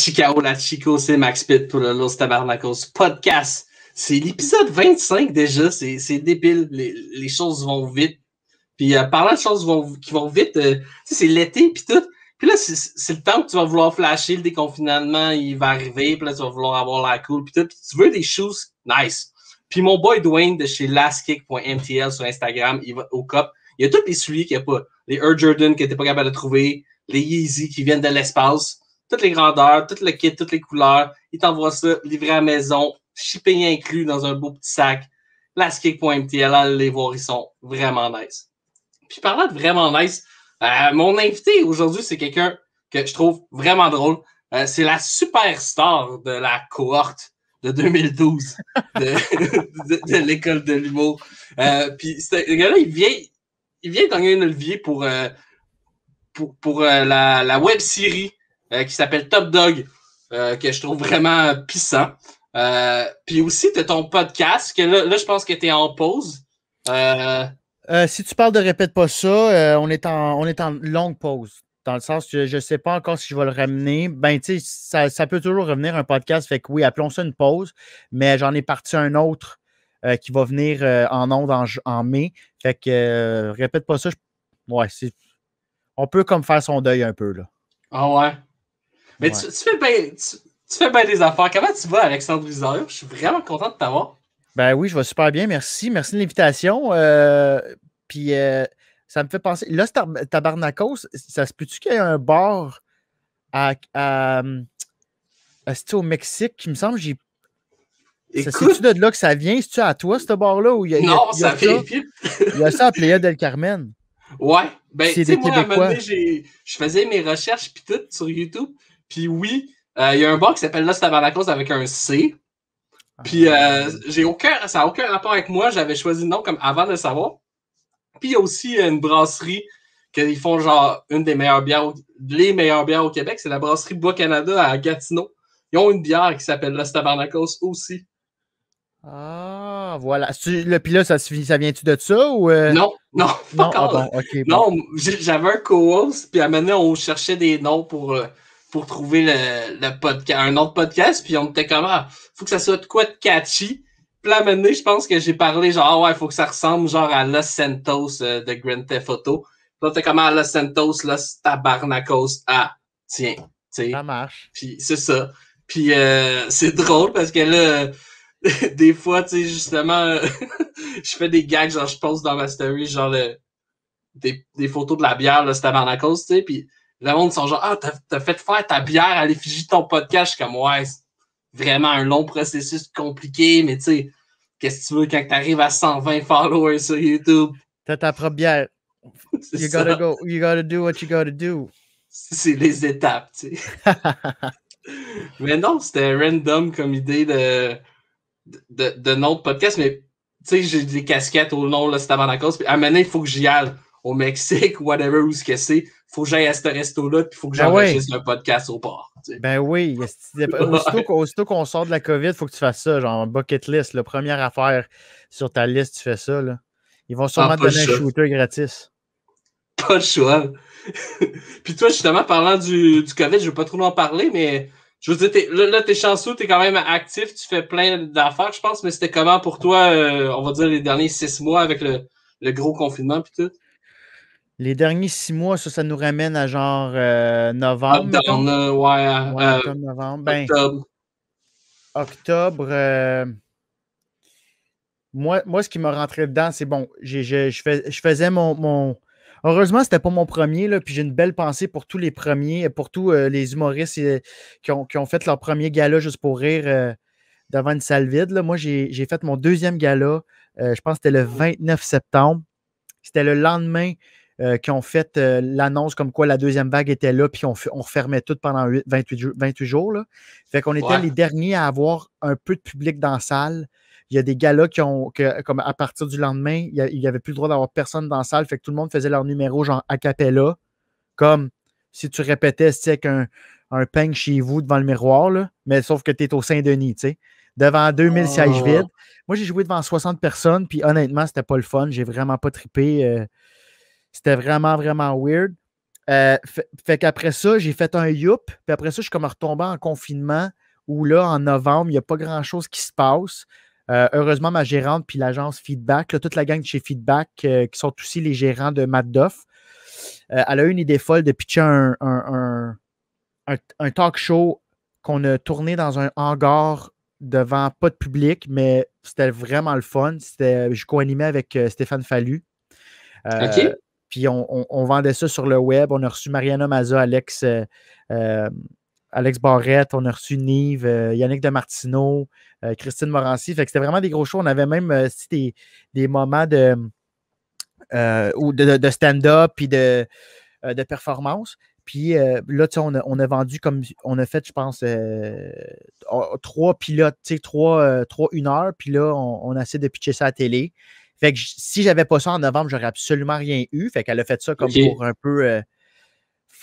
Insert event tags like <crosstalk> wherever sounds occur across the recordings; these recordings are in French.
Chicao, la Chico, c'est Max Pitt pour le Los Tabarnakos podcast. C'est l'épisode 25 déjà, c'est débile. Les, choses vont vite. Puis euh, parlant de choses qui vont vite, euh, c'est l'été puis tout. Puis là, c'est le temps que tu vas vouloir flasher le déconfinement, il va arriver, puis là, tu vas vouloir avoir la cool, puis tout. tu veux des choses nice. Puis mon boy Dwayne de chez lastkick.mtl sur Instagram, il va au cop. Il y a tous les souliers qu'il n'y a pas. Les Air Jordan que tu pas capable de trouver, les Yeezy qui viennent de l'espace toutes les grandeurs, tout le kit, toutes les couleurs. Il t'envoie ça livré à maison, shipping inclus dans un beau petit sac. Plastic.mtl, allez les voir, ils sont vraiment nice. Puis parlant de vraiment nice, euh, mon invité aujourd'hui, c'est quelqu'un que je trouve vraiment drôle. Euh, c'est la superstar de la cohorte de 2012 <laughs> de, l'école de, l'humour. Euh, puis le gars-là, il vient, il vient gagner un levier pour, pour, la, la web série euh, qui s'appelle Top Dog, euh, que je trouve vraiment puissant. Euh, puis aussi, tu ton podcast, que là, je pense que tu es en pause. si tu parles de Répète pas ça, on, est en, on est en longue pause. Dans le sens que je ne sais pas encore si je vais le ramener. Ben, tu ça, peut toujours revenir un podcast. Fait que oui, appelons ça une pause, mais j'en ai parti un autre qui va venir en ondes en, mai. Fait que, répète pas ça. on peut comme faire son deuil un peu, là. Ah ouais? Mais tu, fais bien tu, des affaires. Comment tu vas, Alexandre Rizard? Je suis vraiment content de t'avoir. Ben oui, je vais super bien, merci. Merci de l'invitation. Euh, puis euh, ça me fait penser. Là, Tabarnakos, ça se peut-tu qu'il y ait un bar à, à, euh, au Mexique? qui me semble, j'ai. C'est-tu de là que ça vient? C'est-tu à toi, ce bar-là? Non, ça vient. Il y a ça à Playa del Carmen. Ouais. Ben, tu sais, moi, à un moment donné, je faisais mes recherches puis tout sur YouTube. Puis oui, euh, il y a un bar qui s'appelle Lost Tabaracos avec un C. Ah. Puis euh, j'ai aucun, ça n'a aucun rapport avec moi. J'avais choisi le nom comme avant de le savoir. Puis il y a aussi une brasserie qu'ils font genre une des meilleures bières, les meilleures bières au Québec, c'est la brasserie Bois Canada à Gatineau. Ils ont une bière qui s'appelle Lost Tabernacles aussi. Ah, voilà. Puis là, ça, ça vient-tu de ça ou. Euh? Non, non, non, ah non j'avais un co-host, puis à un moment donné, on cherchait des noms pour pour trouver le, podcast, un autre podcast, puis on était comme ah, faut que ça soit de quoi de catchy. Puis là, maintenant, je pense que j'ai parlé genre ah ouais, faut que ça ressemble genre à Los Santos euh, de Grand Theft Auto. Puis on t'es comme ah, Los Santos, Los Tabarnacos. Ah, tiens, tu sais. Ça marche. Puis c'est ça. Puis euh, c'est drôle parce que là, <laughs> des fois, tu sais, justement, <laughs> je fais des gags, genre je poste dans ma story, genre des, photos de la bière, là, Tabarnacos, tu sais, puis le monde sont genre, ah, t'as fait faire ta bière à l'effigie de ton podcast. Je suis comme, ouais, c'est vraiment un long processus compliqué, mais tu sais, qu'est-ce que tu veux quand t'arrives à 120 followers sur YouTube? T'as ta propre bière. You gotta go, you gotta do what you gotta do. C'est les étapes, tu sais. <laughs> mais non, c'était random comme idée de, de, podcast, mais tu sais, j'ai des casquettes au nom, là, c'est avant la cause. Puis à un il faut que j'y aille au Mexique, whatever, où ce que c'est, faut que j'aille à ce resto-là, puis faut que ah j'enregistre ben podcast au port. Ben oui, aussitôt, qu'on sort de la COVID, il faut que tu fasses ça, genre bucket list, la première affaire sur ta liste, tu fais ça. Là. Ils vont sûrement ah, te donner un shooter gratis. Pas de choix. <laughs> puis toi, justement, parlant du, COVID, je ne veux pas trop en parler, mais je veux dire, là, tu es chanceux, tu es quand même actif, tu fais plein d'affaires, je pense, mais c'était comment pour toi, euh, on va dire, les derniers six mois avec le, le gros confinement puis tout? Les derniers six mois, ça, nous ramène à genre euh, novembre. Octobre, euh, ouais. Euh, ben, octobre, octobre. Moi, moi, ce qui m'a rentré dedans, c'est bon, je, fais, je, faisais mon, mon... Heureusement, c'était pas mon premier, puis j'ai une belle pensée pour tous les premiers, pour tous les humoristes qui, ont, fait leur premier gala juste pour rire devant une salle vide. Moi, j'ai fait mon deuxième gala, je pense que c'était le 29 septembre. C'était le lendemain euh, qui ont fait euh, l'annonce comme quoi la deuxième vague était là, puis on, on refermait tout pendant 28, jours. Là. Fait qu'on était les derniers à avoir un peu de public dans la salle. Il y a des galas qui ont, comme à partir du lendemain, il n'y avait plus le droit d'avoir personne dans la salle. Fait que tout le monde faisait leur numéro, genre a cappella. Comme si tu répétais, c'était sais, un, ping chez vous devant le miroir, mais sauf que tu es au Saint-Denis, tu sais devant 2000 sièges ah. vides. Moi, j'ai joué devant 60 personnes, puis honnêtement, c'était pas le fun. J'ai vraiment pas trippé. Euh, c'était vraiment, vraiment weird. Euh, fait, qu'après ça, j'ai fait un youp. Puis après ça, je suis comme retombé en confinement où là, en novembre, il n'y a pas grand-chose qui se passe. Euh, heureusement, ma gérante puis l'agence Feedback, toute la gang de chez Feedback, euh, qui sont aussi les gérants de Madoff, elle a eu une idée folle de pitcher un, un, un, talk show qu'on a tourné dans un hangar devant pas de public, mais c'était vraiment le fun. C'était, je co-animais avec Stéphane Fallu. OK. Puis on, vendait ça sur le web. On a reçu Mariana Mazo, euh, euh, Alex, Barrette, on a reçu Nive, euh, Yannick Demartino, Christine Morancy. Fait que c'était vraiment des gros shows. On avait même des, moments de, de, stand-up puis de, performance. Puis là, on a, vendu comme on a fait, je pense, trois pilotes, trois, une heure. Puis là, on, on, a essayé de pitcher ça à la télé. Fait que si j'avais pas ça en novembre, j'aurais absolument rien eu. Fait qu'elle a fait ça comme pour un peu euh,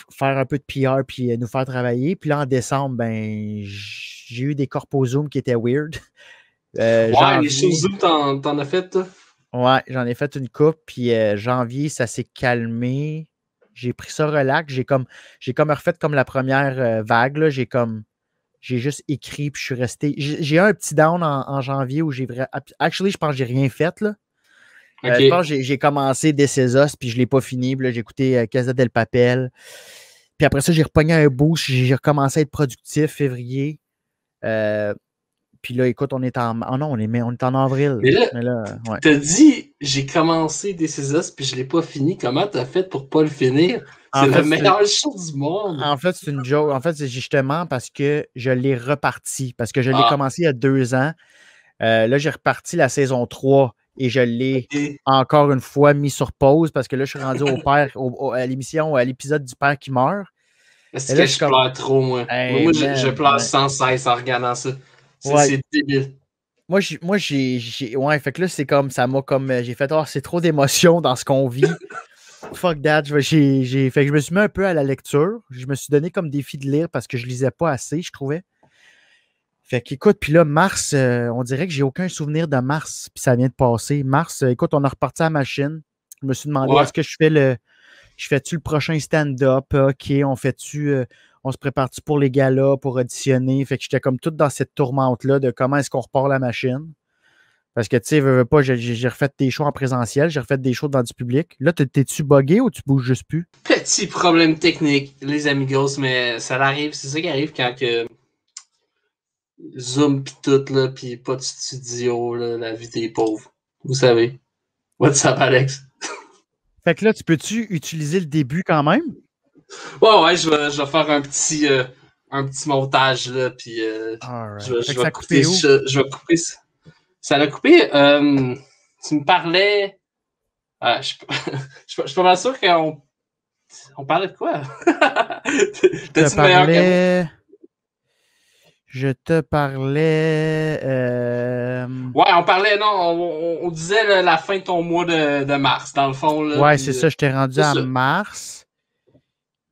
faire un peu de PR puis euh, nous faire travailler. Puis là, en décembre, ben j'ai eu des corps Zoom qui étaient weird. <laughs> Euh, ouais, les sous Zoom, t'en, as fait, toi? Ouais, j'en ai fait une coupe. Puis janvier, ça s'est calmé. J'ai pris ça relax. J'ai comme, j'ai comme refait comme la première vague. Là. J'ai comme j'ai juste écrit, puis je suis resté. J'ai, eu un petit down en, en janvier où j'ai. Actually, je pense que j'ai rien fait, là. Euh, j'ai commencé Césos, puis je ne l'ai pas fini. j'ai écouté euh, Casa del Papel. Puis après ça, j'ai repogné un boost. J'ai recommencé à être productif février. Euh, puis là, écoute, on est en. Ah on est, on est en avril. Mais là, t'as dit, j'ai commencé des Césos puis je ne l'ai pas fini. Comment tu as fait pour ne pas le finir? C'est la meilleure chose du monde. En fait, c'est une joke. En fait, c'est justement parce que je l'ai reparti. Parce que je l'ai ah. commencé il y a deux ans. là, j'ai reparti la saison 3 et je l'ai encore une fois mis sur pause parce que là, je suis rendu au <laughs> père, à l'émission, à l'épisode du père qui meurt. est que je, pleure trop, moi? moi, je, pleure sans cesse en regardant ça. C'est débile. Moi, j'ai, ouais, fait que là, c'est comme, ça m'a comme, euh, j'ai fait, oh, c'est trop d'émotions dans ce qu'on vit. <laughs> Fuck that, j'ai, fait que je me suis mis un peu à la lecture. Je me suis donné comme défi de lire parce que je lisais pas assez, je trouvais. Fait qu'écoute, puis là, mars, euh, on dirait que j'ai aucun souvenir de mars, puis ça vient de passer. Mars, euh, écoute, on a reparti à la machine. Je me suis demandé, est-ce que je fais le. Je fais-tu le prochain stand-up? OK, on fait-tu. Euh, on se prépare-tu pour les galas, pour auditionner? Fait que j'étais comme tout dans cette tourmente-là de comment est-ce qu'on repart la machine. Parce que, tu sais, veux, pas, j'ai refait des shows en présentiel, j'ai refait des shows dans du public. Là, t'es-tu buggé ou tu bouges juste plus? Petit problème technique, les amigos, mais ça arrive, c'est ça qui arrive quand que Zoom pis tout, là, pis pas de studio, là, la vie des pauvres. Vous savez. What's up, Alex? <laughs> fait que là, tu peux-tu utiliser le début quand même? Ouais, ouais, je vais, je vais faire un petit, euh, un petit montage, là, pis euh, je, vais couper, je, vais couper, ça. Ça l'a coupé, euh, tu me parlais... Ah, <laughs> je, suis pas mal sûr qu'on on parlait de quoi? <laughs> T'as-tu meilleur je te parlais. Euh, ouais, on parlait, non, on, disait la fin de ton mois de, mars, dans le fond. ouais, c'est ça, je t'ai rendu en mars.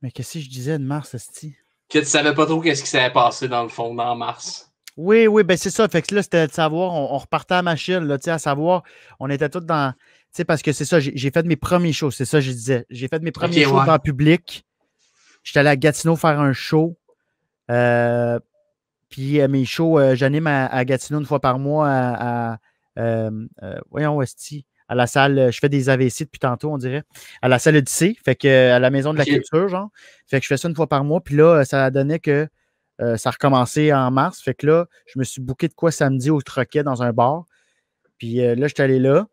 Mais qu'est-ce que je disais de mars, Asti? Que tu savais pas trop qu'est-ce qui s'est passé, dans le fond, dans mars. Oui, oui, ben c'est ça. Fait que là, c'était de savoir, on, repartait à machine, là, tu à savoir, on était tous dans. Tu sais, parce que c'est ça, j'ai fait mes premiers shows, c'est ça, je disais. J'ai fait mes premiers shows en public. J'étais allé à Gatineau faire un show. Euh, puis euh, mes shows, euh, j'anime à, Gatineau une fois par mois à, à euh, voyons, à la salle, je fais des AVC depuis tantôt, on dirait, à la salle Odyssée, fait que à la maison de la culture, genre. Fait que je fais ça une fois par mois, puis là, ça a donné que ça recommençait en mars. Fait que là, je me suis bouqué de quoi samedi au troquet dans un bar. Puis là, je suis allé là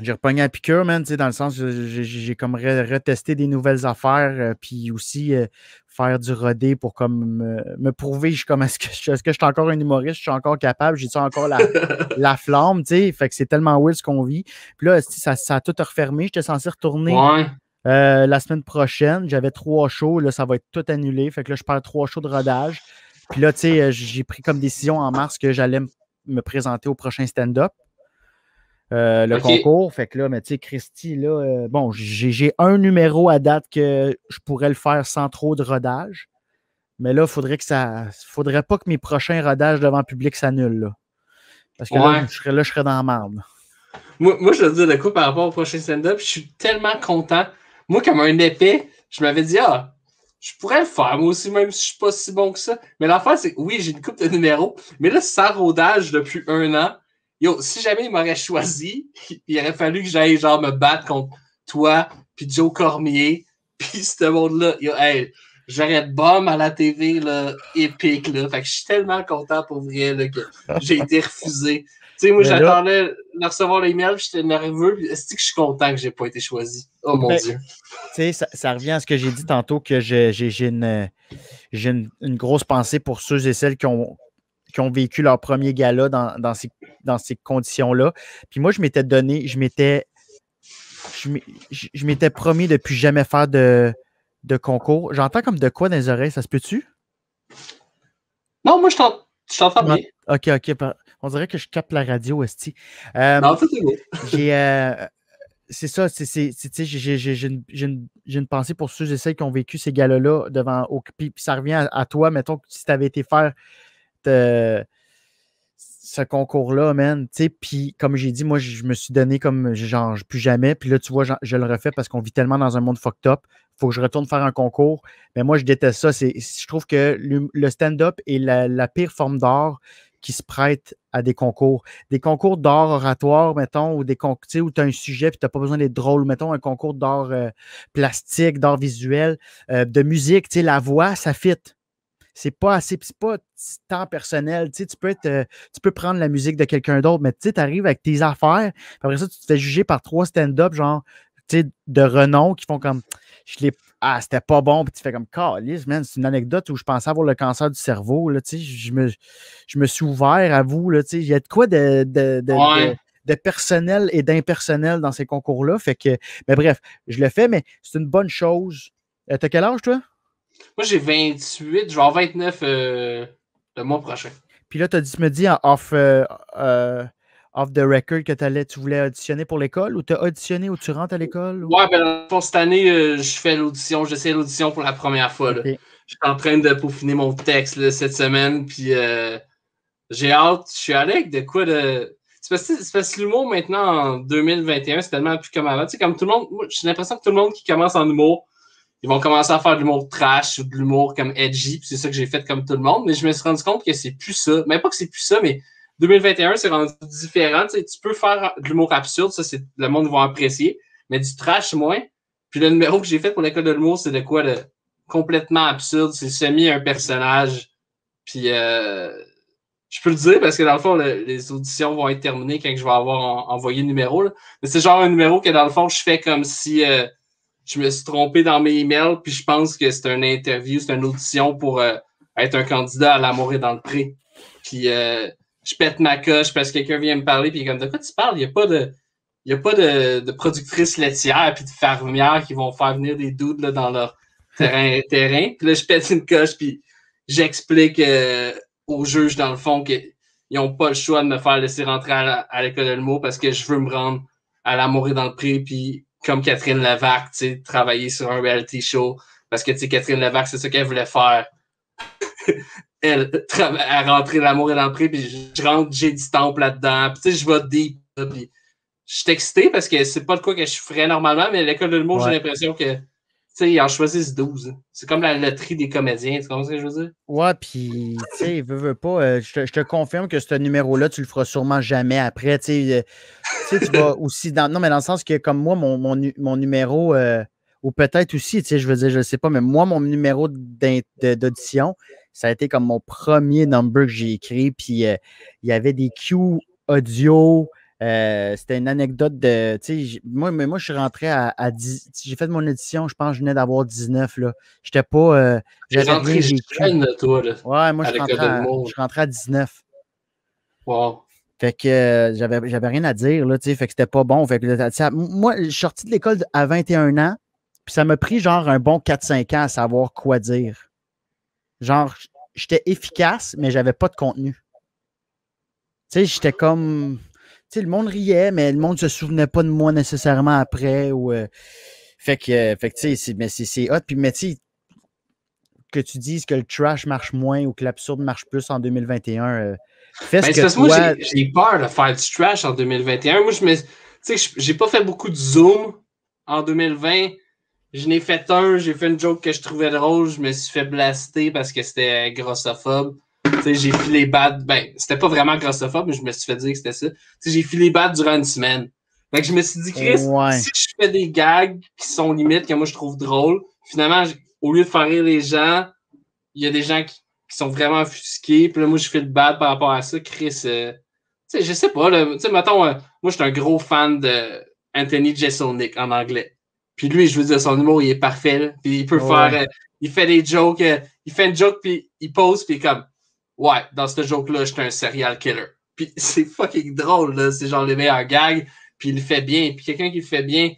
j'ai repogné à piqûre, man, dans le sens, j'ai comme retesté des nouvelles affaires, euh, puis aussi euh, faire du rodé pour comme me, prouver, je comme, <laughs> est-ce que, je, suis encore un humoriste, je suis encore capable, jai encore <laughs> la, flamme, tu sais, fait que c'est tellement Will ce qu'on vit. Puis là, ça, ça a tout refermé, j'étais censé retourner euh, la semaine prochaine, j'avais trois shows, là, ça va être tout annulé, fait que là, je perds trois shows de rodage. Puis là, tu sais, j'ai pris comme décision en mars que j'allais me présenter au prochain stand-up. Euh, le concours. Fait que là, mais tu sais, Christy, là, euh, bon, j'ai un numéro à date que je pourrais le faire sans trop de rodage. Mais là, faudrait que ça. Faudrait pas que mes prochains rodages devant public s'annulent. Parce que là, je serais, dans la marde. Moi, moi, je veux dire de quoi par rapport au prochain stand-up, je suis tellement content. Moi, comme un épée, je m'avais dit, ah, je pourrais le faire, moi aussi, même si je suis pas si bon que ça. Mais l'affaire, c'est oui, j'ai une coupe de numéros, mais là, sans rodage depuis un an, yo, si jamais il m'aurait choisi, <laughs> il aurait fallu que j'aille genre me battre contre toi, puis Joe Cormier, <laughs> puis ce monde-là. Yo, hey, j'aurais bombe à la TV, là, épique, là. Fait que je suis tellement content pour vrai, que <laughs> j'ai été refusé. Tu sais, moi, j'attendais de recevoir les j'étais nerveux. Est-ce que je suis content que j'ai pas été choisi? Oh mon ben, Dieu. Tu sais, ça, revient à ce que j'ai dit tantôt, que euh, j'ai une, une, grosse pensée pour ceux et celles qui ont, qui ont vécu leur premier gala dans, ces, dans ces conditions-là. Puis moi, je m'étais donné, je m'étais je m'étais promis de plus jamais faire de, de concours. J'entends comme de quoi dans les oreilles, ça se peut-tu? Non, moi je t'entends bien. Ok, ok. On dirait que je capte la radio, Esti. Euh, non, euh, c'est c'est ça, j'ai une, pensée pour ceux et celles qui ont vécu ces galas-là devant puis, ça revient à, à toi, mettons que si tu avais été faire euh, ce concours-là, man. Puis, comme j'ai dit, moi, je me suis donné comme genre plus jamais. Puis là, tu vois, je le refais parce qu'on vit tellement dans un monde fucked up. Faut que je retourne faire un concours. Mais moi, je déteste ça. C'est, je trouve que le, stand-up est la, pire forme d'art qui se prête à des concours. Des concours d'art oratoire, mettons, ou des concours où tu as un sujet puis tu n'as pas besoin d'être drôle, mettons, un concours d'art euh, plastique, d'art visuel, euh, de musique, tu sais, la voix, ça fit c'est pas assez, c'est pas temps personnel. Tu, sais, tu peux euh, tu peux prendre la musique de quelqu'un d'autre, mais tu arrives avec tes affaires. Après ça, tu te fais juger par trois stand-up, genre, tu sais, de renom qui font comme, je l'ai, ah, c'était pas bon. Puis tu fais comme, calice, man, c'est une anecdote où je pensais avoir le cancer du cerveau. Là, tu sais, je me, je me suis ouvert à vous. Là, tu sais, il y a de quoi de, personnel et d'impersonnel dans ces concours-là. Fait que, mais bref, je le fais, mais c'est une bonne chose. Tu euh, T'as quel âge, toi? Moi, j'ai 28, je vais 29 euh, le mois prochain. Puis là, tu me dis en off, euh, euh, off the record que allais, tu voulais auditionner pour l'école ou tu as auditionné ou tu rentres à l'école? Ouais, pour ben, cette année, je fais l'audition, j'essaie l'audition pour la première fois. Je suis en train de peaufiner mon texte cette semaine, puis j'ai hâte. Je suis allé avec de quoi de. C'est parce, parce, que l'humour maintenant en 2021, c'est tellement plus comme avant. Tu sais, comme tout le monde, j'ai l'impression que tout le monde qui commence en humour, ils vont commencer à faire de l'humour trash ou de l'humour comme edgy, puis c'est ça que j'ai fait comme tout le monde, mais je me suis rendu compte que c'est plus ça. Même pas que c'est plus ça, mais 2021, c'est rendu différent. Tu, peux faire de l'humour absurde, ça, c'est le monde va apprécier, mais du trash moins. Puis le numéro que j'ai fait pour l'école de l'humour, c'est de quoi de complètement absurde. C'est semi un personnage. Puis euh, je peux le dire parce que dans le fond, les auditions vont être terminées quand je vais avoir envoyé le numéro. Mais c'est genre un numéro que dans le fond, je fais comme si euh, je me suis trompé dans mes emails, puis je pense que c'est une interview, c'est une audition pour euh, être un candidat à l'amour et dans le pré. Puis euh, je pète ma coche parce que quelqu'un vient me parler, puis il comme de quoi tu parles? Il n'y a pas de. productrice laitière a pas de, de puis de fermière qui vont faire venir des doudes dans leur terrain, <laughs> terrain. Puis là, je pète une coche, puis j'explique euh, aux juges, dans le fond, qu'ils n'ont pas le choix de me faire laisser rentrer à, l'école de mot parce que je veux me rendre à la et dans le pré, puis comme Catherine Lavac, tu sais, travailler sur un reality show. Parce que, tu sais, Catherine Lavac, c'est ce qu'elle voulait faire. <laughs> elle, elle rentrait l'amour et l'Entrée puis je rentre, j'ai du temps là-dedans. Puis, tu sais, je vais deep. Puis, je suis excité parce que c'est pas le quoi que je ferais normalement, mais à l'école de l'humour, j'ai l'impression que tu sais, ils en choisissent 12. C'est comme la loterie des comédiens, tu comprends ce que je veux dire? Ouais, puis, tu sais, veux, veux pas, euh, je, te, confirme que ce numéro-là, tu le feras sûrement jamais après, tu sais. Euh, tu vas <laughs> aussi dans... Non, mais dans le sens que, comme moi, mon, numéro, euh, ou peut-être aussi, tu sais, je veux dire, je sais pas, mais moi, mon numéro d'audition, ça a été comme mon premier number que j'ai écrit, puis il y avait des cues audio, euh, c'était une anecdote de. Moi, mais moi, je suis rentré à, 10. J'ai fait mon édition, je pense que je venais d'avoir 19. Là. J'étais pas. Euh, j'ai rentré ouais, moi, je suis rentré, à 19. Wow. Fait que euh, j'avais, rien à dire, là, fait que c'était pas bon. Fait moi, je suis sorti de l'école à 21 ans, puis ça m'a pris genre un bon 4-5 ans à savoir quoi dire. Genre, j'étais efficace, mais j'avais pas de contenu. Tu sais, j'étais comme le monde riait, mais le monde se souvenait pas de moi nécessairement après. Ou, euh, euh, fait que, tu c'est hot. Puis, mais tu que tu dises que le trash marche moins ou que l'absurde marche plus en 2021, euh, fais ben, que Moi, j'ai peur de faire du trash en 2021. Moi, je j'ai pas fait beaucoup de zoom en 2020. Je n'ai fait un, j'ai fait une joke que je trouvais drôle, je me suis fait blaster parce que c'était grossophobe j'ai filé bad. Ben, c'était pas vraiment grossophobe, mais je me suis fait dire que c'était ça. j'ai filé bad durant une semaine. Fait que je me suis dit, Chris, si je fais des gags qui sont limites, que moi je trouve drôles, finalement, au lieu de faire rire les gens, il y a des gens qui, sont vraiment offusqués. Puis là, moi, je fais le bad par rapport à ça. Chris, euh, tu sais, je sais pas. Tu sais, mettons, euh, moi, je suis un gros fan de Anthony Jeselnik en anglais. Puis lui, je veux dire, son humour, il est parfait. Puis il peut faire... Euh, il fait des jokes. il fait une joke, puis il pose, puis comme ouais, dans ce joke-là, j'étais un serial killer. Puis <laughs> c'est fucking drôle, là. C'est genre les meilleurs gag, puis il le fait bien. Puis quelqu'un qui le fait bien,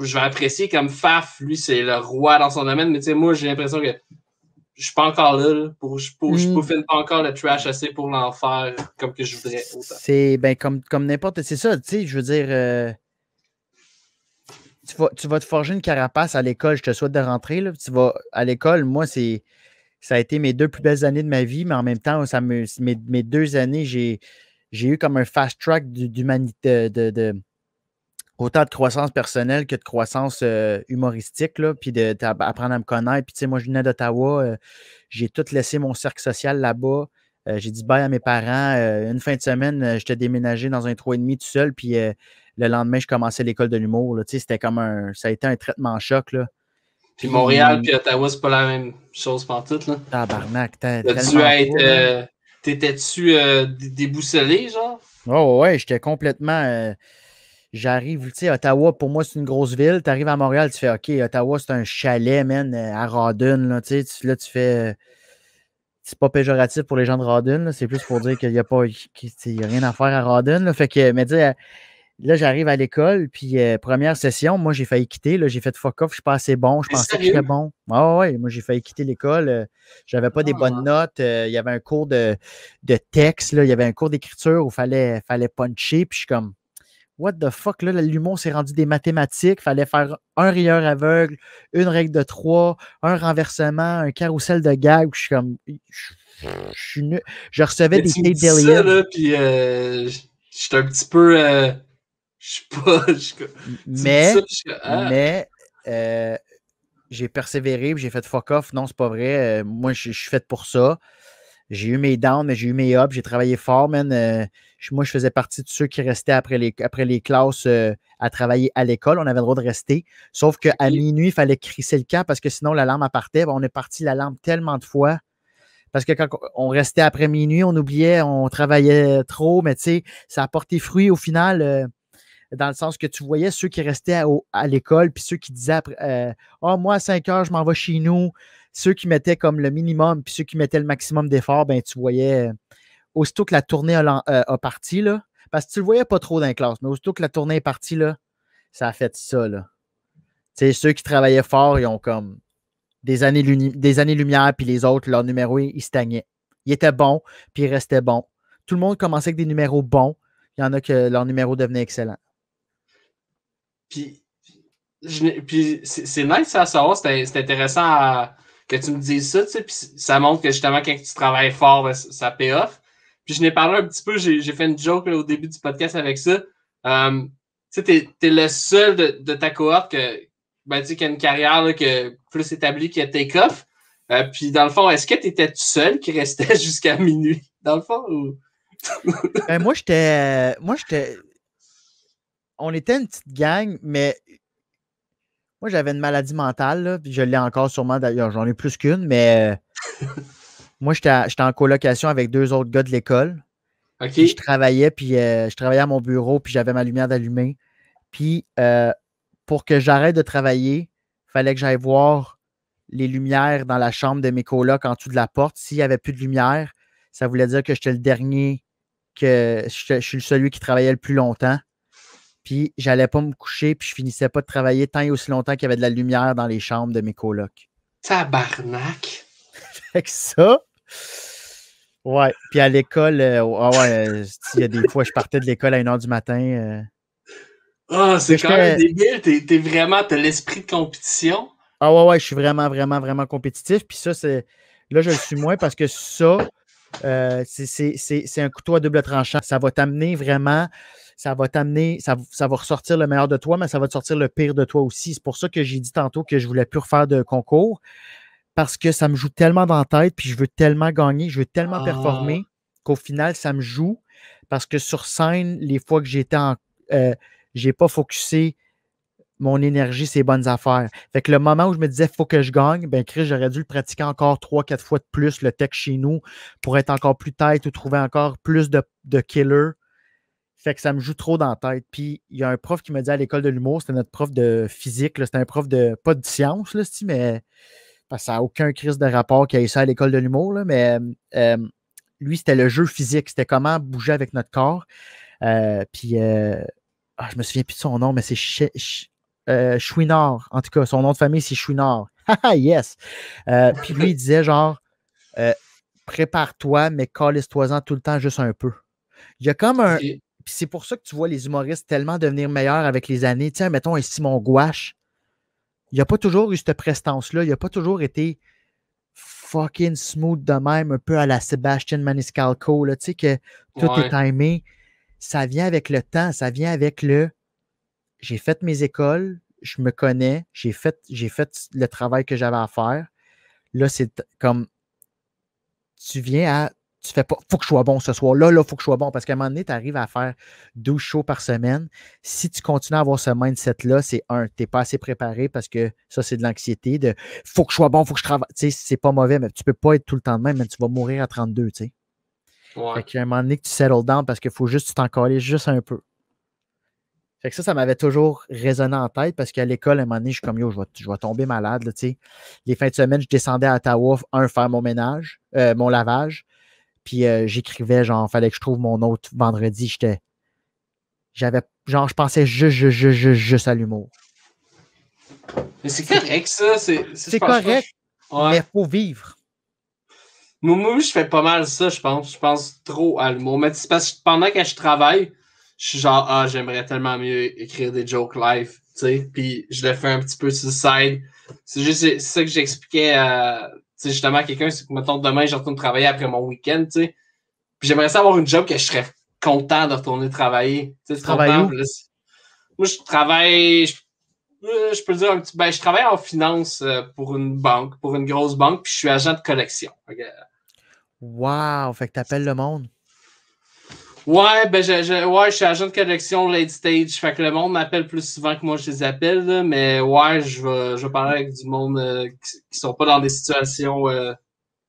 je vais apprécier comme Faf, lui, c'est le roi dans son domaine, mais tu sais, moi, j'ai l'impression que je suis pas encore là, je, pour, mm. pas encore le trash assez pour l'enfer comme que je voudrais C'est ben comme, comme n'importe. C'est ça, tu sais, je veux dire. Euh, tu, vas, te forger une carapace à l'école, je te souhaite de rentrer. Là, tu vas à l'école, moi, c'est ça a été mes deux plus belles années de ma vie, mais en même temps, ça mes, deux années, j'ai, j'ai eu comme un fast track d'humanité, de, autant de croissance personnelle que de croissance euh, humoristique, là, puis d'apprendre à me connaître. Puis, tu sais, moi, je venais d'Ottawa, euh, j'ai tout laissé mon cercle social là-bas. Euh, j'ai dit bye à mes parents. une fin de semaine, j'étais déménagé dans un trou et demi tout seul, puis le lendemain, je commençais l'école de l'humour. Tu sais, c'était comme un. Ça a été un traitement choc, là. Puis Montréal, puis Ottawa, c'est pas la même chose partout, là. Tabarnak, euh, T'étais-tu euh, déboussolé, genre? Oh, ouais, j'étais complètement. Euh, j'arrive, tu sais, Ottawa, pour moi, c'est une grosse ville. Tu arrives à Montréal, tu fais OK, Ottawa, c'est un chalet, man, à Radun, là, tu sais. Là, tu fais. C'est pas péjoratif pour les gens de Radun, c'est plus pour dire qu'il n'y a pas. rien à faire à Radun, Fait que, mais tu sais, Là, j'arrive à l'école, puis euh, première session, moi, j'ai failli quitter. Là, j'ai fait fuck off, je suis pas assez bon, je pensais que serais bon. ouais ouais, moi, j'ai failli quitter l'école. Euh, j'avais pas des bonnes ah. notes. Euh, il y avait un cours de, texte, là, il y avait un cours d'écriture où il fallait, fallait puncher, puis je suis comme, what the fuck, là, l'humour s'est rendu des mathématiques, fallait faire un rieur aveugle, une règle de trois, un renversement, un carousel de gag, je suis comme, je, recevais des tapes là puis j'étais un petit peu. Je sais pas. Mais, ah. mais euh, j'ai persévéré, j'ai fait fuck off. Non, c'est pas vrai. Euh, moi, je, suis fait pour ça. J'ai eu mes downs, mais j'ai eu mes ups. J'ai travaillé fort, euh, moi, je faisais partie de ceux qui restaient après les, les classes à travailler à l'école. On avait le droit de rester. Sauf qu'à minuit, il fallait crisser le camp parce que sinon, la lampe partait. on est parti la lampe tellement de fois. Parce que quand on restait après minuit, on oubliait, on travaillait trop, mais tu sais, ça a porté fruit au final dans le sens que tu voyais ceux qui restaient à, l'école, puis ceux qui disaient euh, Ah, oh, moi, à 5 heures, je m'en vais chez nous. Ceux qui mettaient comme le minimum, puis ceux qui mettaient le maximum d'efforts, ben tu voyais, euh, aussitôt que la tournée a, partie, euh, parti, là, parce que tu le voyais pas trop dans la classe, mais aussitôt que la tournée est partie, là, ça a fait ça, là. Tu sais, ceux qui travaillaient fort, ils ont comme des années, des années lumière, puis les autres, leur numéro, ils stagnaient. Ils étaient bons, puis ils restaient bons. Tout le monde commençait avec des numéros bons. Il y en a que leur numéro devenait excellent. Puis, puis c'est nice ça savoir, c'est intéressant que tu me dises ça, puis ça montre que justement, quand tu travailles fort, ben, ça paye off. Puis je n'ai parlé un petit peu, j'ai fait une joke au début du podcast avec ça. Hum, tu sais, t'es le seul de, de, ta cohorte ben, qui a une carrière que, plus établie a Takeoff. Euh, puis dans le fond, est-ce que tu étais tout seul qui restait <laughs> jusqu'à minuit, dans le fond? Ou... Euh, moi, j'étais. Moi, j'étais on était une petite gang, mais moi, j'avais une maladie mentale, puis je l'ai encore sûrement d'ailleurs. J'en ai plus qu'une, mais <laughs> moi, j'étais en colocation avec deux autres gars de l'école. Je travaillais, puis euh, je travaillais à mon bureau, puis j'avais ma lumière d'allumée. Puis euh, pour que j'arrête de travailler, il fallait que j'aille voir les lumières dans la chambre de mes colocs en dessous de la porte. S'il n'y avait plus de lumière, ça voulait dire que j'étais le dernier, que je suis celui qui travaillait le plus longtemps puis j'allais pas me coucher, puis je finissais pas de travailler tant et aussi longtemps qu'il y avait de la lumière dans les chambres de mes colocs. Tabarnak! <laughs> fait que ça, ouais. Puis à l'école, euh, ah euh, il y a des fois, je partais de l'école à 1 heure du matin. Euh. Ah, c'est quand même débile. T'es, vraiment, t'as l'esprit de compétition. Ah ouais, ouais, je suis vraiment, vraiment, vraiment compétitif. Puis ça, c'est. Là, je le suis moins parce que ça, c'est, c'est un couteau à double tranchant. Ça va t'amener vraiment ça va t'amener, ça, va ressortir le meilleur de toi, mais ça va te sortir le pire de toi aussi. C'est pour ça que j'ai dit tantôt que je voulais plus refaire de concours parce que ça me joue tellement dans la tête, puis je veux tellement gagner, je veux tellement performer ah. qu'au final, ça me joue parce que sur scène, les fois que j'étais euh, j'ai pas focusé mon énergie, ces bonnes affaires. Fait que le moment où je me disais, faut que je gagne, ben Chris, j'aurais dû le pratiquer encore trois, quatre fois de plus, le tech chez nous, pour être encore plus tête ou trouver encore plus de, de fait que ça me joue trop dans la tête. Puis il y a un prof qui me dit à l'école de l'humour, c'était notre prof de physique, c'était un prof de, pas de science, là, mais parce que ça n'a aucun crise de rapport qui a eu ça à l'école de l'humour, mais lui, c'était le jeu physique, c'était comment bouger avec notre corps. Euh, puis euh, ah, je me souviens plus de son nom, mais c'est euh, Chouinard. En tout cas, son nom de famille, c'est Chouinard. <laughs> Ah, ah, yes! puis lui, il disait genre, prépare-toi, mais calisse-toi-en tout le temps juste un peu. Il y a comme un, c'est pour ça que tu vois les humoristes tellement devenir meilleurs avec les années. Tiens, mettons un Simon Gouache. Il a pas toujours eu cette prestance-là. Il a pas toujours été fucking smooth de même, un peu à la Sebastian Maniscalco, là, tu sais, que tout est timé. Ça vient avec le temps, ça vient avec le j'ai fait mes écoles, je me connais, j'ai fait, j'ai fait le travail que j'avais à faire. Là, c'est comme tu viens à tu fais pas, faut que je sois bon ce soir-là, là, faut que je sois bon. Parce qu'à un moment donné, tu arrives à faire 12 shows par semaine. Si tu continues à avoir ce mindset-là, c'est un, tu n'es pas assez préparé parce que ça, c'est de l'anxiété, de faut que je sois bon, faut que je travaille. Tu sais, c'est pas mauvais, mais tu peux pas être tout le temps de même, mais tu vas mourir à 32, tu sais. Ouais. qu'à un moment donné, que tu settles down parce qu'il faut juste tu t'en juste un peu. Fait que ça, ça m'avait toujours résonné en tête parce qu'à l'école, à un moment donné, je suis comme yo, je vais, je tomber malade. Là, les fins de semaine, je descendais à Ottawa, un, faire mon ménage, euh, mon lavage, puis euh, j'écrivais, genre, fallait que je trouve mon autre vendredi. J'étais. J'avais. Genre, je pensais juste, juste, juste, juste, à l'humour. Mais c'est correct, ça. C'est correct. Mais faut vivre. Moumou, je fais pas mal ça, je pense. Je pense trop à l'humour. Mais c'est parce que pendant que je travaille, je suis genre, ah, j'aimerais tellement mieux écrire des jokes live, tu sais. Puis je le fais un petit peu sur le side. C'est juste ça que j'expliquais à c'est justement, quelqu'un, mettons, demain, je retourne travailler après mon week-end, tu sais. Puis j'aimerais savoir avoir une job que je serais content de retourner travailler. Tu sais, Moi, je travaille, je, euh, peux dire ben, je travaille en finance euh, pour une banque, pour une grosse banque, puis je suis agent de collection. Euh, wow! Fait que t'appelles le monde. Ouais, ben, je, ouais, je suis agent de collection late stage. Fait que le monde m'appelle plus souvent que moi je les appelle. mais ouais, je vais, je parler avec du monde euh, qui, sont pas dans des situations euh,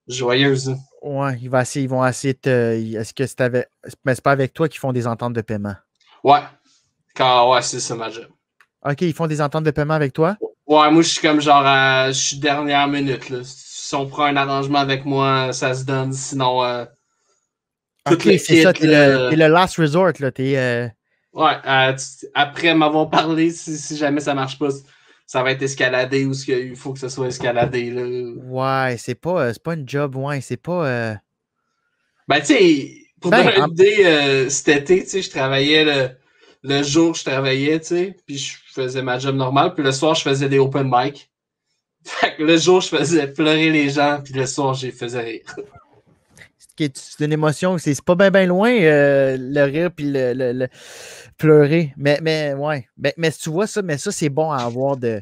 joyeuses. Ouais, ils vont assez, ils vont Est-ce que c'est avec. Mais c'est pas avec toi qu'ils font des ententes de paiement? Ouais. Quand, ouais, c'est ça ma job. OK, ils font des ententes de paiement avec toi? Ouais, moi je suis comme genre à, euh, je suis dernière minute. Là. Si on prend un arrangement avec moi, ça se donne. Sinon c'est ça, t'es le, last resort, là. T'es, euh, Ouais, euh, après m'avoir parlé, si, jamais ça marche pas, ça va être escaladé ou ce qu'il faut que ce soit escaladé, là. Ouais, c'est pas, euh, c'est pas une job, ouais, c'est pas. Ben, tu pour te ben, donner une ah. idée, cet été, tu sais, je travaillais le, le jour, je travaillais, tu sais, puis je faisais ma job normale, puis le soir, je faisais des open mic. Fait que le jour, je faisais pleurer les gens, puis le soir, je les faisais rire c'est une émotion. C'est, pas bien loin, euh, le rire puis le, pleurer. Mais, mais ouais. Mais, mais tu vois ça, mais ça, c'est bon à avoir de,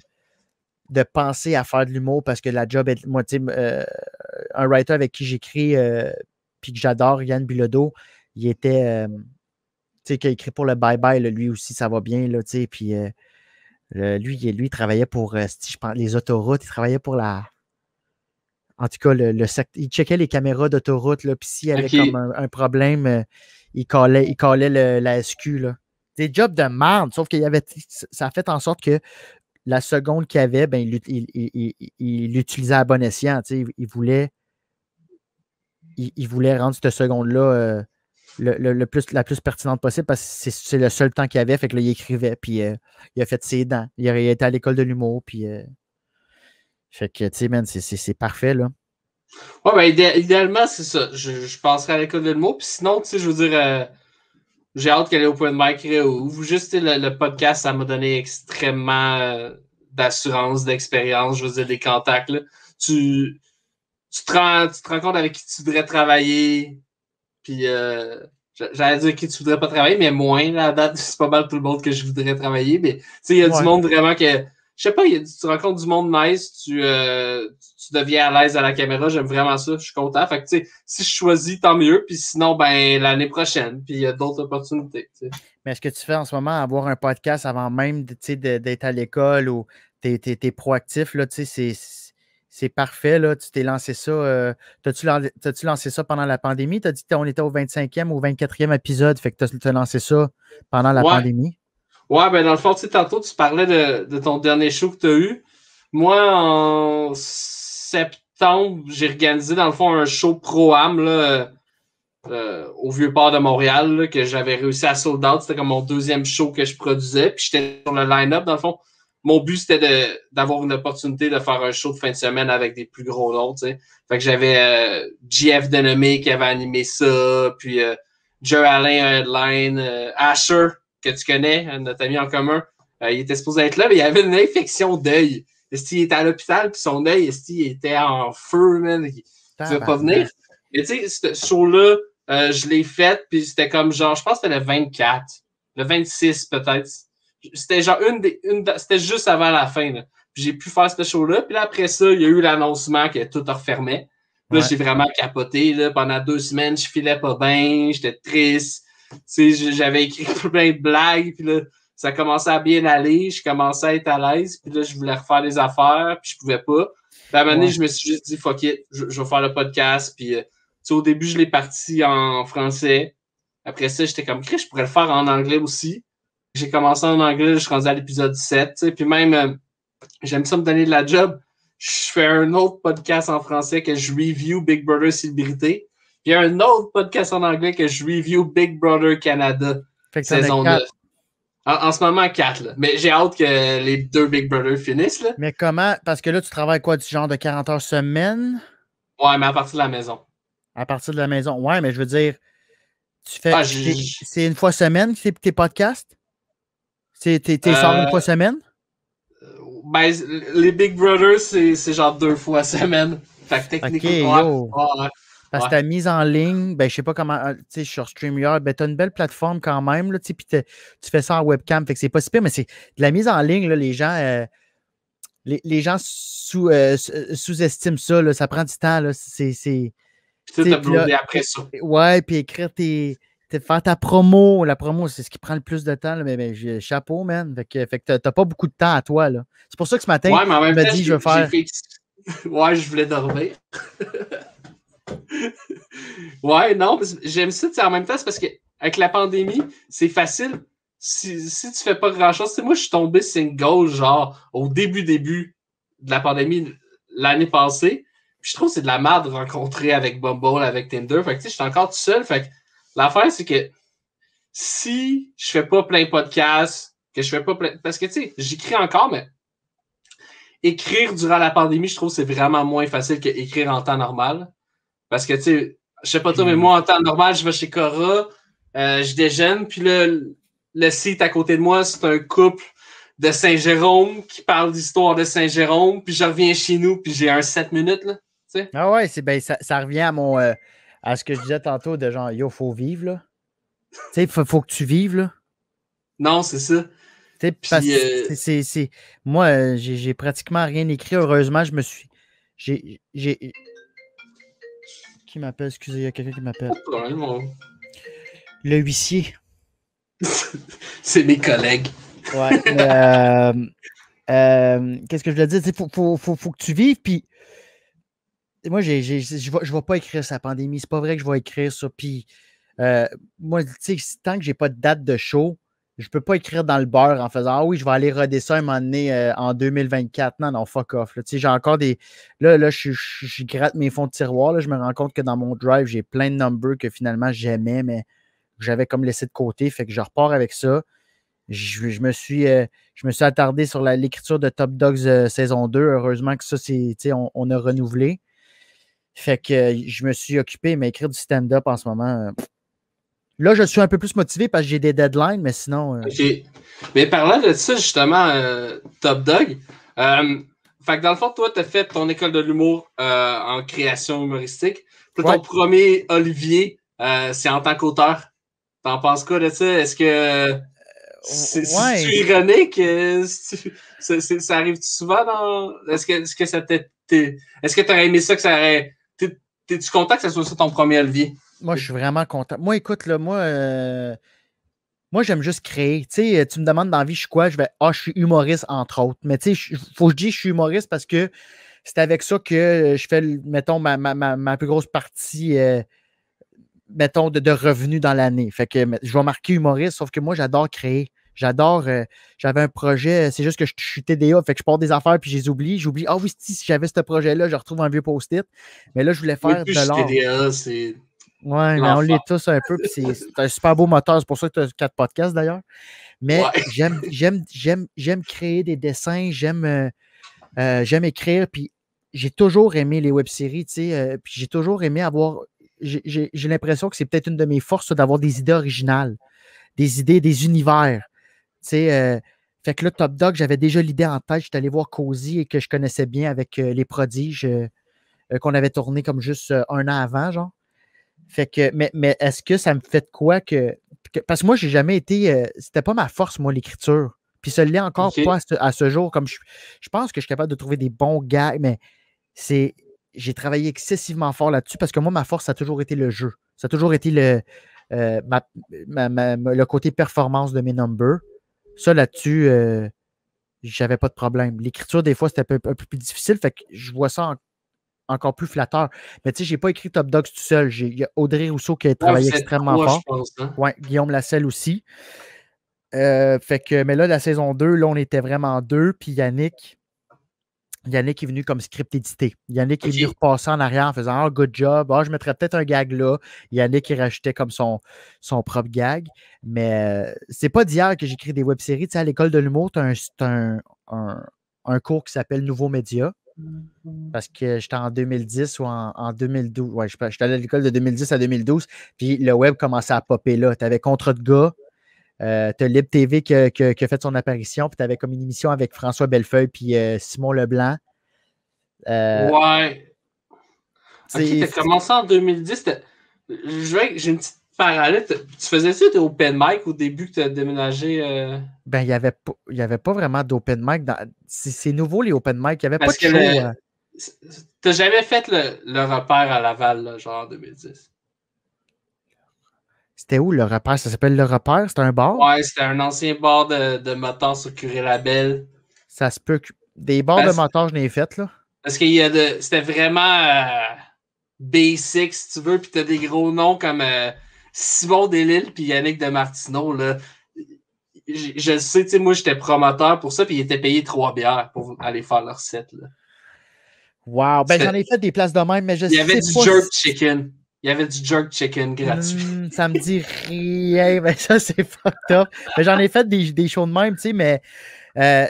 de penser à faire de l'humour parce que la job est. Moi, euh, un writer avec qui j'écris et euh, puis que j'adore, Yann Bilodo, il était. tu sais, qui a écrit pour le Bye Bye, lui aussi, ça va bien, tu sais. Puis. lui, lui, il travaillait pour pense, les autoroutes, il travaillait pour la, en tout cas, le, il checkait les caméras d'autoroute, puis s'il y avait comme un, problème, euh, il collait, il le, la SQ. Là. Des jobs de merde, sauf qu'il avait, ça a fait en sorte que la seconde qu'il avait, ben, il l'utilisait à bon escient. Il, voulait, il, voulait rendre cette seconde-là euh, le, plus, la plus pertinente possible parce que c'est le seul temps qu'il avait. Fait que il écrivait, puis euh, il a fait ses dents. Il, était à l'école de l'humour, puis fait que, tu sais, man, c'est parfait, là. Ouais, ben, idéalement, c'est ça. Je, je à l'école de mot. Puis sinon, tu sais, je veux dire, euh, j'ai hâte qu'elle ait au point de ou juste le, podcast, ça m'a donné extrêmement euh, d'assurance, d'expérience, je veux dire, des contacts, là. Tu, te rends, compte avec qui tu voudrais travailler. Puis, euh, J'allais dire qui tu voudrais pas travailler, mais moins, là, à date, <laughs> c'est pas mal tout le monde que je voudrais travailler. Mais, tu sais, il y a du monde vraiment que je sais pas, il tu rencontres du monde nice, tu, euh, tu deviens à l'aise à la caméra, j'aime vraiment ça, je suis content. Fait si je choisis, tant mieux, puis sinon, ben, l'année prochaine, puis il y a d'autres opportunités. Mais est-ce que tu fais en ce moment avoir un podcast avant même d'être à l'école ou tu es, proactif, là, tu sais, c'est parfait, là, tu t'es lancé ça. Tu as tu lancé ça pendant la pandémie? Tu as dit qu'on était au 25e ou 24e épisode, fait que as lancé ça pendant la pandémie? Ouais, ben dans le fond, tu tantôt, tu parlais de, de ton dernier show que tu as eu. Moi, en septembre, j'ai organisé dans le fond un show pro-am euh, euh, au vieux port de Montréal que j'avais réussi à sold out. C'était comme mon deuxième show que je produisais. Puis j'étais sur le line-up. Dans le fond, mon but c'était d'avoir une opportunité de faire un show de fin de semaine avec des plus gros noms. sais Fait que j'avais euh, GF Denomé qui avait animé ça. Puis euh, Joe Allen Headline, Asher que tu connais, euh, notre ami en commun, euh, il était supposé être là, mais il avait une infection d'œil. est-ce qu'il était à l'hôpital, puis son œil, qu'il était en feu, man. Il ne pouvait pas venir. et tu sais, ce show-là, euh, je l'ai fait, puis c'était comme genre, je pense que c'était le 24, le 26 peut-être. C'était genre une c'était juste avant la fin. j'ai pu faire ce show-là. Puis après ça, il y a eu l'annoncement que tout refermait. Là, j'ai vraiment capoté. Là, pendant deux semaines, je filais pas bien, j'étais triste j'avais écrit <laughs> plein de blagues, puis là, ça commençait à bien aller, je commençais à être à l'aise, puis là, je voulais refaire les affaires, puis je pouvais pas. Puis à un je me suis juste dit, fuck it, je, vais faire le podcast, puis euh, au début, je l'ai parti en français. Après ça, j'étais comme, je pourrais le faire en anglais aussi. J'ai commencé en anglais, je suis rendu à l'épisode 7, puis même, euh, j'aime ça me donner de la job. Je fais un autre podcast en français que je review Big Brother Célébrité. Puis un autre podcast en anglais que je review Big Brother Canada saison En, ce moment, 4. Mais j'ai hâte que les deux Big Brother finissent. Là. Mais comment Parce que là, tu travailles quoi Du genre de 40 heures semaine Ouais, mais à partir de la maison. À partir de la maison. Ouais, mais je veux dire, tu fais. Ah, c'est une fois semaine que tes podcasts T'es euh... sorti une fois semaine euh, ben, les Big Brother, c'est genre deux fois semaine. Fait que techniquement, parce que ta mise en ligne, ben, je sais pas comment, euh, tu sais, sur StreamYard, ben, tu as une belle plateforme quand même, là, puis tu fais ça en webcam, fait que c'est pas super, mais c'est de la mise en ligne, les gens, euh, les, gens sous, euh, estiment ça, ça prend du temps, là, c'est. c'est après ça. Ouais, puis écrire tes faire ta promo. La promo, c'est ce qui prend le plus de temps. mais, mais chapeau, man. Fait que, fait que t'as pas beaucoup de temps à toi. là. C'est pour ça que ce matin, tu m'as dit, je vais faire. <laughs> Ouais, je voulais dormir. <laughs> <laughs> ouais, non, j'aime ça, en même temps, c'est parce que avec la pandémie, c'est facile. Si, si tu fais pas grand chose, moi, je suis tombé single, genre, au début, début de la pandémie l'année passée. Puis je trouve que c'est de la merde de rencontrer avec Bumble, avec Tinder. Fait que, tu sais, je suis encore tout seul. Fait que, l'affaire, c'est que si je fais pas plein de podcasts, que je fais pas plein. Parce que, tu sais, j'écris encore, mais écrire durant la pandémie, je trouve que c'est vraiment moins facile qu'écrire en temps normal. Parce que, tu sais, je sais pas toi, mais hmm. moi, en temps normal, je vais chez Cora, euh, je déjeune, puis le, le site à côté de moi, c'est un couple de Saint-Jérôme qui parle d'histoire de Saint-Jérôme, puis je reviens chez nous, puis j'ai un 7 minutes, là. Ah ouais, c'est ben, ça, revient à mon euh, à ce que je disais tantôt de genre Yo, faut vivre là. Tu sais, faut, faut, que tu vives là. Non, c'est ça. parce, moi, j'ai pratiquement rien écrit. Heureusement, je me suis. J'ai qui m'appelle. Excusez, il y a quelqu'un qui m'appelle. Le huissier. <laughs> c'est mes collègues. Ouais. Euh, euh, qu'est-ce que je voulais dire? Il faut, faut, que tu vives. Puis moi, je ne vais pas écrire sa pandémie. C'est pas vrai que je vais écrire ça. Puis euh, moi, tant que j'ai pas de date de show, je peux pas écrire dans le beurre en faisant Ah oui, je vais aller redescendre ça un moment donné euh, en 2024. Non, non, fuck off. J'ai encore des. Là, là je, gratte mes fonds de tiroir. Là, je me rends compte que dans mon drive, j'ai plein de numbers que finalement j'aimais, mais que j'avais comme laissé de côté. Fait que je repars avec ça. Je, me, suis, euh, je me suis attardé sur l'écriture de Top Dogs euh, saison 2. Heureusement que ça, c'est, on, a renouvelé. Fait que je me suis occupé, mais écrire du stand-up en ce moment, Là, je suis un peu plus motivé parce que j'ai des deadlines, mais sinon. Euh, mais parlant de ça, justement, euh, Top Dog, euh, dans le fond, toi, tu as fait ton école de l'humour euh, en création humoristique. ton premier Olivier, c'est en tant qu'auteur. T'en penses quoi de ça? Est-ce que. C'est ouais. ironique? ça arrive-tu souvent dans. Est-ce que, est ça Est-ce que tu aurais aimé ça que ça aurait. T'es-tu content que ça soit ça ton premier Olivier? moi, je suis vraiment content. Moi, écoute, moi, euh, moi, j'aime juste créer. Tu sais, euh, tu me demandes dans la vie, je suis quoi? Je vais, ah, je suis humoriste, entre autres. Mais tu sais, il faut que je dise, je suis humoriste parce que c'est avec ça que euh, je fais, mettons, ma, ma, plus grosse partie, mettons, de, revenus dans l'année. Fait que je vais marquer humoriste, sauf que moi, j'adore créer. J'adore. j'avais un projet, c'est juste que je, suis TDA, fait que je porte des affaires puis je les oublie. J'oublie, ah oui, si j'avais ce projet-là, je retrouve un vieux post-it. Mais là, je voulais faire de l'art. TDA, c'est. Oui, mais on lit tous un peu. C'est un super beau moteur. C'est pour ça que tu as quatre podcasts d'ailleurs. Mais j'aime, créer des dessins. Euh, euh, j'aime, écrire. Puis j'ai toujours aimé les web-séries. Tu sais, euh, puis j'ai toujours aimé avoir. J'ai, l'impression que c'est peut-être une de mes forces d'avoir des idées originales, des idées, des univers. Tu sais, fait que là, Top Dog, j'avais déjà l'idée en tête. J'étais allé voir Cozy et que je connaissais bien avec les prodiges qu'on avait tourné comme juste un an avant, genre. Fait que, mais, mais est-ce que ça me fait de quoi que. parce que moi, j'ai jamais été. Euh, c'était pas ma force, moi, l'écriture. Puis ça l'est encore pas à ce, jour. Comme je, pense que je suis capable de trouver des bons gars, mais c'est. J'ai travaillé excessivement fort là-dessus parce que moi, ma force, ça a toujours été le jeu. Ça a toujours été le, euh, le côté performance de mes numbers. Ça, là-dessus, euh, j'avais pas de problème. L'écriture, des fois, c'était un, peu plus difficile. Fait que je vois ça en, encore plus flatteur. Mais tu sais, je n'ai pas écrit Top Dogs tout seul. Il y a Audrey Rousseau qui a travaillé extrêmement fort. Hein. Guillaume Lasselle aussi. Euh, fait que, mais là, la saison 2, là, on était vraiment deux. Puis Yannick, Yannick est venu comme script édité. Yannick est venu repasser en arrière en faisant Ah, good job, ah, je mettrais peut-être un gag là. Yannick, il rajoutait comme son, son propre gag. Mais euh, c'est pas d'hier que j'écris des web-séries. Tu sais, à l'école de l'humour, tu as, un, un, cours qui s'appelle Nouveaux médias. Parce que j'étais en 2010 ou en, 2012. Ouais, j'étais allé à l'école de 2010 à 2012. Puis le web commençait à popper là. Tu avais Contre de gars. Euh, tu as Lib TV qui, a, fait son apparition. Puis tu avais comme une émission avec François Bellefeuille puis euh, Simon Leblanc. Euh, ouais. Tu as commencé en 2010. J'ai une petite tu faisais-tu d'open open mic au début que tu as déménagé? Euh? Ben, il n'y avait, pas, avait pas vraiment d'open mic. C'est nouveau, les open mic. Il n'y avait pas euh. T'as jamais fait le, repère à Laval, là, genre 2010? C'était où le repère? Ça s'appelle le repère? C'était un bar? Ouais, c'était un ancien bar de, de sur Curé-Label. Ça se peut Des bars de motards, je n'ai fait, là. Parce qu'il C'était vraiment euh, basic, si tu veux, puis t'as des gros noms comme. Simon Delille puis Yannick de Martineau, là, je, le sais, tu moi, j'étais promoteur pour ça, puis ils étaient payés trois bières pour aller faire leur set. Là. Wow! Ben, j'en ai fait des places de même, mais je sais pas... Il y avait du jerk chicken. Il y avait du jerk chicken hmm, gratuit. ça me dit rien, mais <laughs> ben, ça, c'est fucked up. Mais ben, j'en ai fait des, des, shows de même, tu sais, mais euh,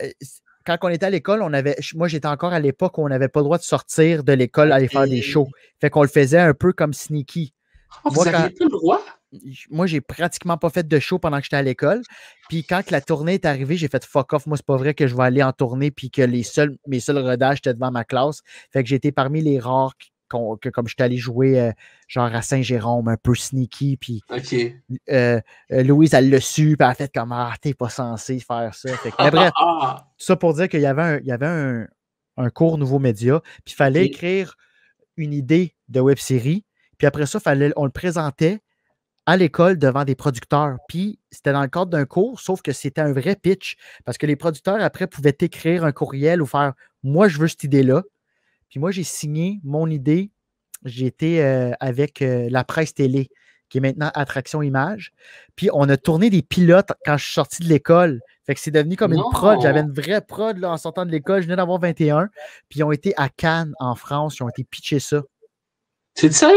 quand on était à l'école, on avait. Moi, j'étais encore à l'époque où on n'avait pas le droit de sortir de l'école aller faire des shows. Fait qu'on le faisait un peu comme sneaky. Oh, vous plus le droit? moi, j'ai pratiquement pas fait de show pendant que j'étais à l'école. Puis quand la tournée est arrivée, j'ai fait fuck off. Moi, c'est pas vrai que je vais aller en tournée puis que les seuls, mes seuls redages étaient devant ma classe. Fait que j'étais parmi les rares que comme j'étais allé jouer euh, genre à Saint-Jérôme, un peu sneaky, puis euh, euh, Louise, elle l'a su, puis elle a fait comme Ah, t'es pas censé faire ça. Fait bref, <laughs> ah, ah. ça pour dire qu'il y avait un, il y avait un, un cours nouveau média, puis il fallait écrire une idée de web série, puis après ça, on le présentait à l'école devant des producteurs. Puis c'était dans le cadre d'un cours, sauf que c'était un vrai pitch. Parce que les producteurs, après, pouvaient écrire un courriel ou faire Moi, je veux cette idée-là. Puis moi, j'ai signé mon idée. J'ai été euh, avec euh, la presse télé, qui est maintenant Attraction Image. Puis on a tourné des pilotes quand je suis sorti de l'école. Fait que c'est devenu comme une prod. J'avais une vraie prod en sortant de l'école. Je venais d'avoir 21. Puis ils ont été à Cannes, en France. Ils ont été pitchés ça. C'est ça?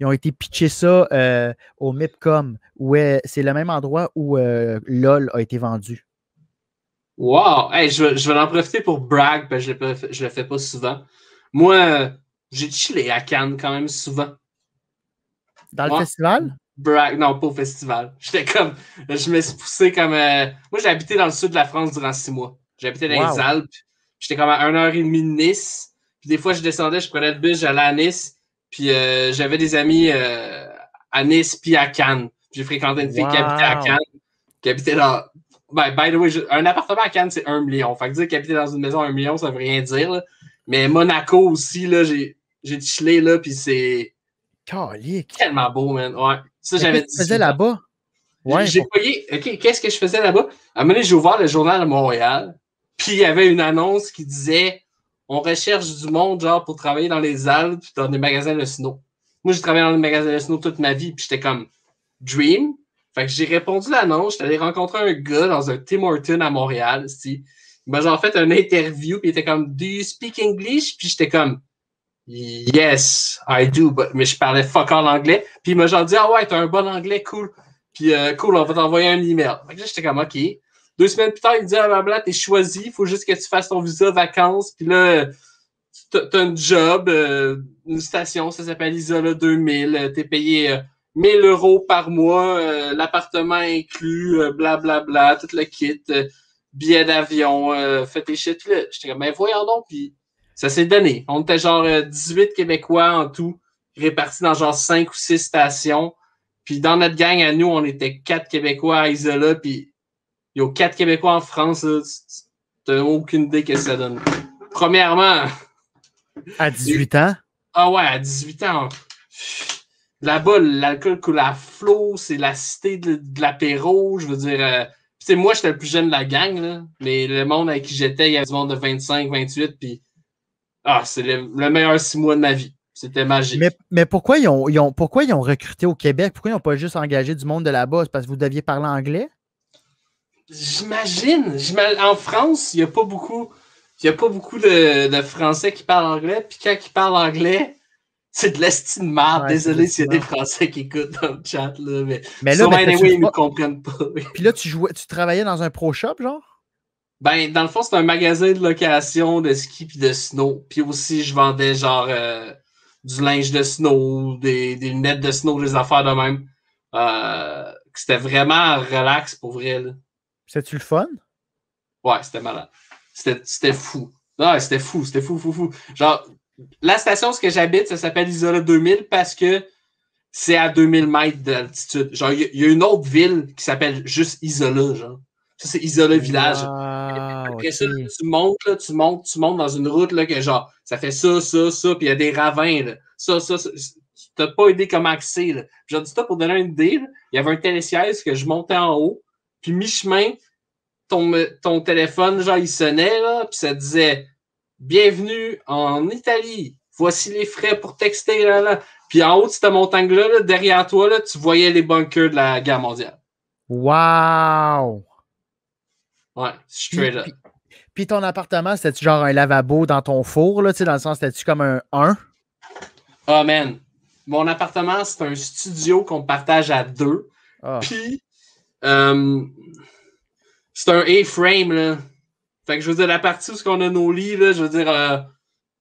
Ils ont été pitchés ça euh, au MIPCOM, c'est le même endroit où euh, LOL a été vendu. Wow! je, vais en profiter pour brag, parce que je ne le fais pas souvent. Moi, euh, j'ai chillé à Cannes quand même souvent. Dans le festival? Brag, non, pas au festival. J'étais comme. Je me suis poussé comme. Moi, j'ai habité dans le sud de la France durant six mois. J'habitais dans les Alpes. J'étais comme à 1h30 de Nice. Puis des fois, je descendais, je prenais le bus, j'allais à Nice. Puis euh, j'avais des amis à euh, Nice puis à Cannes. J'ai fréquenté une fille qui habitait à Cannes, qui habitait dans. Ben, by the way, un appartement à Cannes, c'est un million. Fait que dire qu'habiter dans une maison à un million, ça veut rien dire. Mais Monaco aussi, là, j'ai, j'ai chillé là, puis c'est. Calique. Tellement beau, man. Ouais. Ça, j'avais dit. faisais là-bas? Ouais. J'ai OK, qu'est-ce que je faisais là-bas? À un moment donné, j'ai ouvert le journal de Montréal, puis il y avait une annonce qui disait on recherche du monde, genre, pour travailler dans les Alpes, dans des magasins de snow. Moi, j'ai travaillé dans des magasins de snow toute ma vie, puis j'étais comme, Dream? Fait que j'ai répondu l'annonce, non. J'étais allé rencontrer un gars dans un Tim Horton à Montréal, si. Il m'a fait une interview, puis il était comme, Do you speak English? Puis j'étais comme, Yes, I do, but... mais je parlais fuck all anglais. Puis il m'a genre dit, Ah ouais, t'as un bon anglais, cool. Puis euh, cool, on va t'envoyer un email. Fait que j'étais comme, OK. Deux semaines plus tard, il dit Ah, ma t'es choisi, il faut juste que tu fasses ton visa vacances. Puis là, t'as un job, euh, une station, ça s'appelle Isola 2000. Euh, t'es payé 1000 euh, euros par mois, l'appartement inclus, blablabla, bla, bla, tout le kit, billet d'avion, fais tes shit. Je là, j'étais comme, ben, voyons donc. Puis ça s'est donné. On était genre 18 Québécois en tout, répartis dans genre 5 ou 6 stations. Puis dans notre gang à nous, on était quatre Québécois à Isola, puis y a quatre Québécois en France, Tu n'as aucune idée qu'est-ce que ça donne. Premièrement. À 18 ans? Ah ouais, à 18 ans. Là-bas, l'alcool coule à flot, c'est la cité de, l'apéro, je veux dire. c'est euh, moi, j'étais le plus jeune de la gang, là, mais le monde avec qui j'étais, il y avait du monde de 25, 28, puis ah, c'est le, meilleur six mois de ma vie. C'était magique. Mais, pourquoi, ils ont, pourquoi ils ont recruté au Québec? Pourquoi ils n'ont pas juste engagé du monde de là-bas? parce que vous deviez parler anglais? J'imagine. En France, il n'y a pas beaucoup. a pas beaucoup de, Français qui parlent anglais. Puis quand ils parlent anglais, c'est de l'estime de merde. Désolé s'il y a des Français qui écoutent dans le chat. mais, mais là, ils ne comprennent pas. puis là, tu, jouais, tu travaillais dans un pro shop, genre? Ben, dans le fond, c'est un magasin de location de ski puis de snow. Puis aussi, je vendais genre euh, du linge de snow, des, lunettes de snow, des affaires de même. Euh, c'était vraiment relax pour vrai. Là. C'était-tu le fun? Ouais, c'était malade. C'était fou. Non, c'était fou, c'était fou, fou, fou. Genre, la station où j'habite, ça s'appelle Isola 2000 parce que c'est à 2000 mètres d'altitude. Genre, il y, a une autre ville qui s'appelle juste Isola, genre. Ça, c'est Isola Village. ça, tu montes, là, tu montes, tu montes dans une route, là, que genre, ça fait ça, ça, ça, puis il y a des ravins, Ça, ça, ça. Tu n'as pas idée comment accéder. là. Genre, dis ça pour donner une idée, il y avait un télésiège que je montais en haut, puis mi-chemin, ton, ton téléphone, genre, il sonnait, là, puis ça disait Bienvenue en Italie. Voici les frais pour texter, là, Puis en haut de cette montagne-là, derrière toi, là, tu voyais les bunkers de la guerre mondiale. Wow! Ouais, straight up. Puis, ton appartement, c'était-tu genre un lavabo dans ton four, là, tu sais, dans le sens, c'était-tu comme un 1? oh, ah, man. Mon appartement, c'est un studio qu'on partage à deux. Ah. Puis, euh, c'est un A-frame, là. Fait que je veux dire, la partie où qu'on a nos lits, là, je veux dire, euh,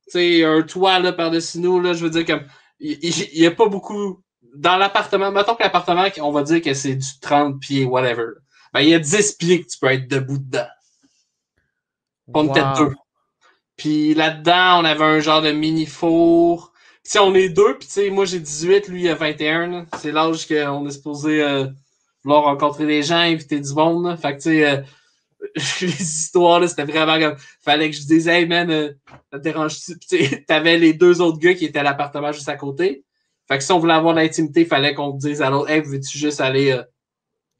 tu sais, un toit, là, par-dessus nous, là, je veux dire, comme, il n'y a pas beaucoup. Dans l'appartement, mettons que l'appartement, on va dire que c'est du 30 pieds, whatever. Ben, il y a 10 pieds que tu peux être debout dedans. On était deux. Puis là-dedans, on avait un genre de mini-four. si on est deux, puis tu sais, moi j'ai 18, lui il a 21. C'est l'âge qu'on est supposé euh, vouloir rencontrer des gens, inviter du monde. Fait que, tu sais, euh, <laughs> les histoires, c'était vraiment comme. Fallait que je disais, hey man, euh, ça te dérange-tu? Puis, <laughs> t'avais les deux autres gars qui étaient à l'appartement juste à côté. Fait que si on voulait avoir l'intimité, fallait qu'on dise à l'autre, hey, veux-tu juste aller euh,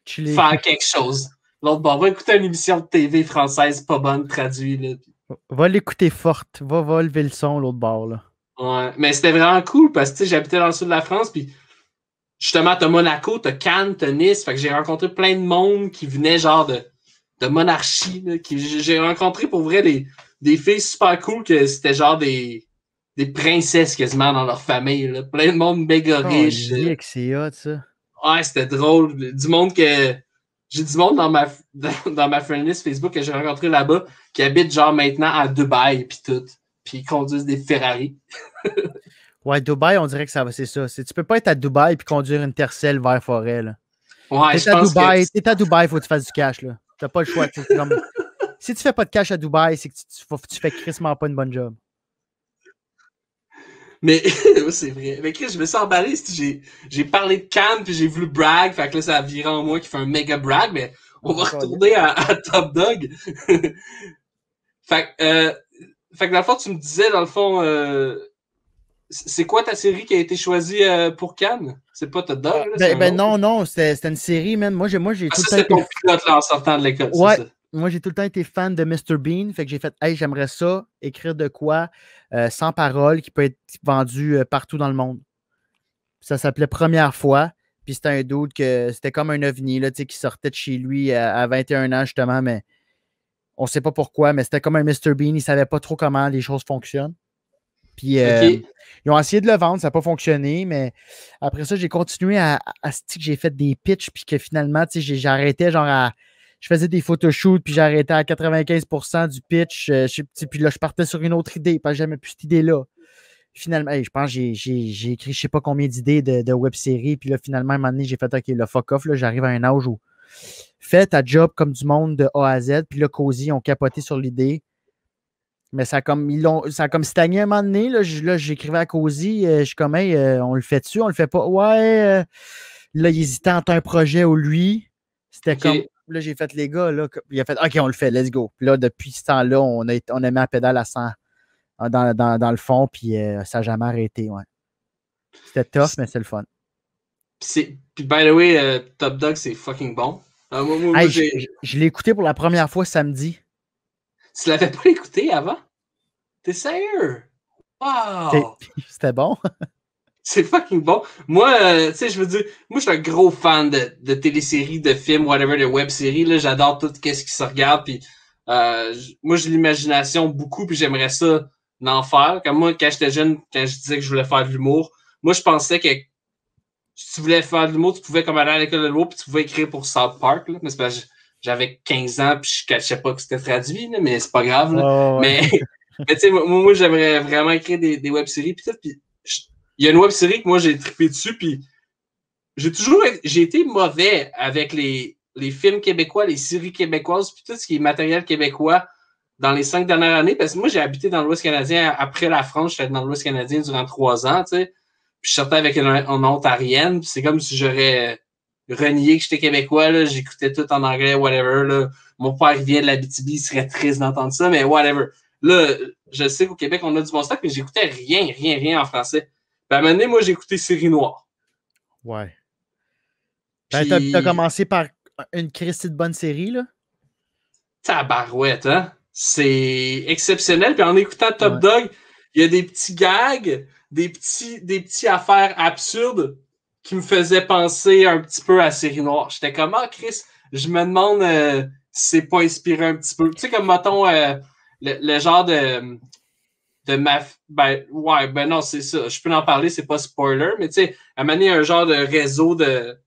faire quelque chose? L'autre, bord, « va écouter une émission de TV française pas bonne traduite. Va l'écouter forte. Va, va lever le son l'autre bord. Là. Ouais, mais c'était vraiment cool parce que j'habitais dans le sud de la France, puis justement, t'as Monaco, t'as Cannes, t'as Nice. Fait que j'ai rencontré plein de monde qui venait genre de, monarchie. qui, j'ai rencontré pour vrai des, filles super cool que c'était genre des, des princesses quasiment dans leur famille. Là. Plein de monde méga oh, riche. Euh. Ouais, c'était drôle. Du monde que. J'ai du monde dans ma, <laughs> dans, ma friendlist Facebook que j'ai rencontré là-bas qui habite genre maintenant à Dubaï puis tout. Puis ils conduisent des Ferrari. <laughs> Ouais, Dubaï, on dirait que ça va, c'est ça. Tu peux pas être à Dubaï puis conduire une tercelle vers forêt. Là. Ouais, t'es à Dubaï, tu t'es à Dubaï, faut que tu fasses du cash. Là. T'as pas le choix. <laughs> si tu fais pas de cash à Dubaï, c'est que tu, tu fais crissement pas une bonne job. Mais <laughs> c'est vrai. Mais Chris, je me sens emballé. J'ai parlé de Cannes puis j'ai voulu brag. Fait que là, ça a viré en moi qui fait un méga brag. Mais on va retourner à, Top Dog. <laughs> Euh, fait, que dans le fond, tu me disais, dans le fond, euh, c'est quoi ta série qui a été choisie euh, pour Cannes? C'est pas ta Ben, ben non, non, c'est une série, même. Moi, j'ai, ah, tout le temps. été... Moi, j'ai tout le temps été fan de Mr. Bean. Fait que j'ai fait, hey, j'aimerais ça, écrire de quoi, euh, sans parole, qui peut être vendu euh, partout dans le monde. Ça s'appelait Première fois. Puis c'était un doute que c'était comme un ovni, là, qui sortait de chez lui à, à 21 ans, justement, mais on ne sait pas pourquoi, mais c'était comme un Mr. Bean. Il ne savait pas trop comment les choses fonctionnent. Puis euh, ils ont essayé de le vendre, ça n'a pas fonctionné, mais après ça, j'ai continué à, ce que j'ai fait des pitchs, puis que finalement, tu sais, j'arrêtais genre Je faisais des photoshoots, puis j'arrêtais à 95% du pitch. Euh, puis là, je partais sur une autre idée, parce que j'aimais plus cette idée-là. Finalement, je pense que j'ai écrit je ne sais pas combien d'idées de, web-série, puis là, finalement, à un moment donné, j'ai fait OK, le fuck off, Là, j'arrive à un âge où fais ta job comme du monde de A à Z, puis là, Cozy ont capoté sur l'idée mais ça a comme, ils ont, ça un moment donné. Là, j'écrivais à Cozy, euh, je suis comme, euh, on le fait-tu, on le fait pas? Ouais, euh, là, il hésitait entre un projet ou lui. C'était comme, là, j'ai fait les gars, là, il a fait, OK, on le fait, let's go. Puis là, depuis ce temps-là, on a, on a mis la pédale à 100 ah, dans, dans, dans le fond, puis ça n'a jamais arrêté, ouais. C'était tough, mais c'est le fun. Puis, by the way, Top Dog, c'est fucking bon. Ah, je l'ai écouté pour la première fois samedi. Tu l'avais pas écouté avant? T'es sérieux? Wow! <laughs> C'était bon? <laughs> c'est fucking bon. Moi, euh, tu sais, je veux dire, moi, je suis un gros fan de, téléséries, de films, whatever, de web-séries. J'adore tout ce qui se regarde. Puis, euh, moi, j'ai l'imagination beaucoup, puis j'aimerais ça d'en faire. Comme moi, quand j'étais jeune, quand je disais que je voulais faire de l'humour, moi, je pensais que si tu voulais faire de l'humour, tu pouvais comme aller à l'école de l'humour, puis tu pouvais écrire pour South Park. mais c'est pas j'avais 15 ans, puis je ne cachais pas que c'était traduit, là, mais c'est pas grave. <laughs> Mais, tu sais, moi, moi j'aimerais vraiment écrire des, des web-séries, puis il y a une web-série que moi, j'ai trippé dessus, puis j'ai toujours j'ai été mauvais avec les, les films québécois, les séries québécoises, puis tout ce qui est matériel québécois dans les cinq dernières années, parce que moi, j'ai habité dans l'Ouest canadien après la France, j'étais dans l'Ouest canadien durant trois ans, tu sais. Puis je sortais avec une, une ontarienne, c'est comme si j'aurais renier que j'étais québécois, j'écoutais tout en anglais, whatever. Mon père vient de la BTB, il serait triste d'entendre ça, mais whatever. Là, je sais qu'au Québec, on a du bon stock, mais j'écoutais rien, rien, rien en français. Puis à un moment donné, moi, j'écoutais Série Noire. Ouais. Ben, t'as commencé par une Christie de bonne série, là? Tabarouette, hein? C'est exceptionnel. Puis en écoutant Top Dog, il y a des petits gags, des petits, des petits affaires absurdes qui me faisait penser un petit peu à Série Noire. J'étais comme, ah, Chris, je me demande euh, si c'est pas inspiré un petit peu. Tu sais, comme, mettons, euh, le, genre de. de maf... Ben, ouais, ben non, c'est ça. Je peux en parler, c'est pas spoiler, mais tu sais, amener un genre de réseau de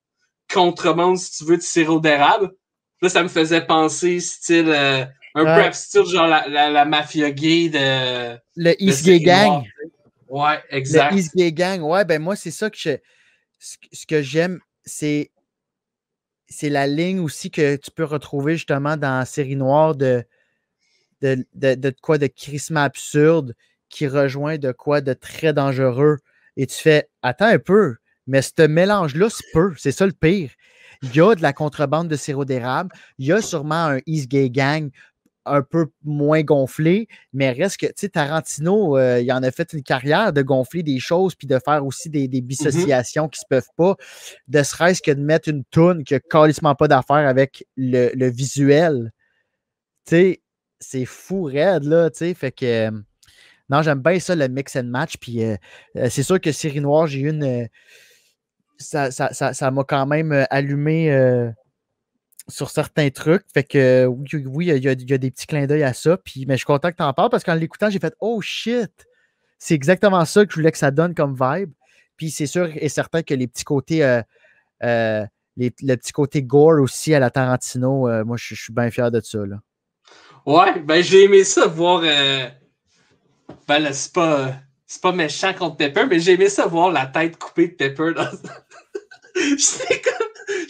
contrebande, si tu veux, de sirop d'érable. Là, ça me faisait penser, style. Euh, un peu style, genre la, la, mafia gay de. Le East Gang. Ouais, exact. Le East Gang, ouais, ben moi, c'est ça que je ce, que j'aime, c'est c'est la ligne aussi que tu peux retrouver justement dans la série noire de, de, quoi de crisme absurde qui rejoint de quoi de très dangereux. Et tu fais, attends un peu, mais ce mélange-là c'est peu, c'est ça le pire. Il y a de la contrebande de sirop d'érable, il y a sûrement un East Gay Gang, un peu moins gonflé, mais reste que, tu sais, Tarantino, euh, il en a fait une carrière de gonfler des choses puis de faire aussi des, des qui mm-hmm. qui se peuvent pas, de serait-ce que de mettre une toune qui a calissement pas d'affaires avec le, le visuel. Tu sais, c'est fou raide, là, tu sais, fait que... Euh, non, j'aime bien ça, le mix and match, puis euh, c'est sûr que Siri Noir, j'ai une... ça m'a quand même allumé sur certains trucs. Fait que oui, il, y a, des petits clins d'œil à ça. Puis, mais je suis content que tu en parles parce qu'en l'écoutant, j'ai fait Oh shit! C'est exactement ça que je voulais que ça donne comme vibe. Puis c'est sûr et certain que les petits côtés euh, euh, le petit côté gore aussi à la Tarantino, euh, moi je, suis bien fier de ça. Là. Ouais, ben j'ai aimé ça voir. Ben là, c'est pas. C'est pas méchant contre Pepper, mais j'ai aimé ça voir la tête coupée de Pepper dans. <laughs> je sais quoi.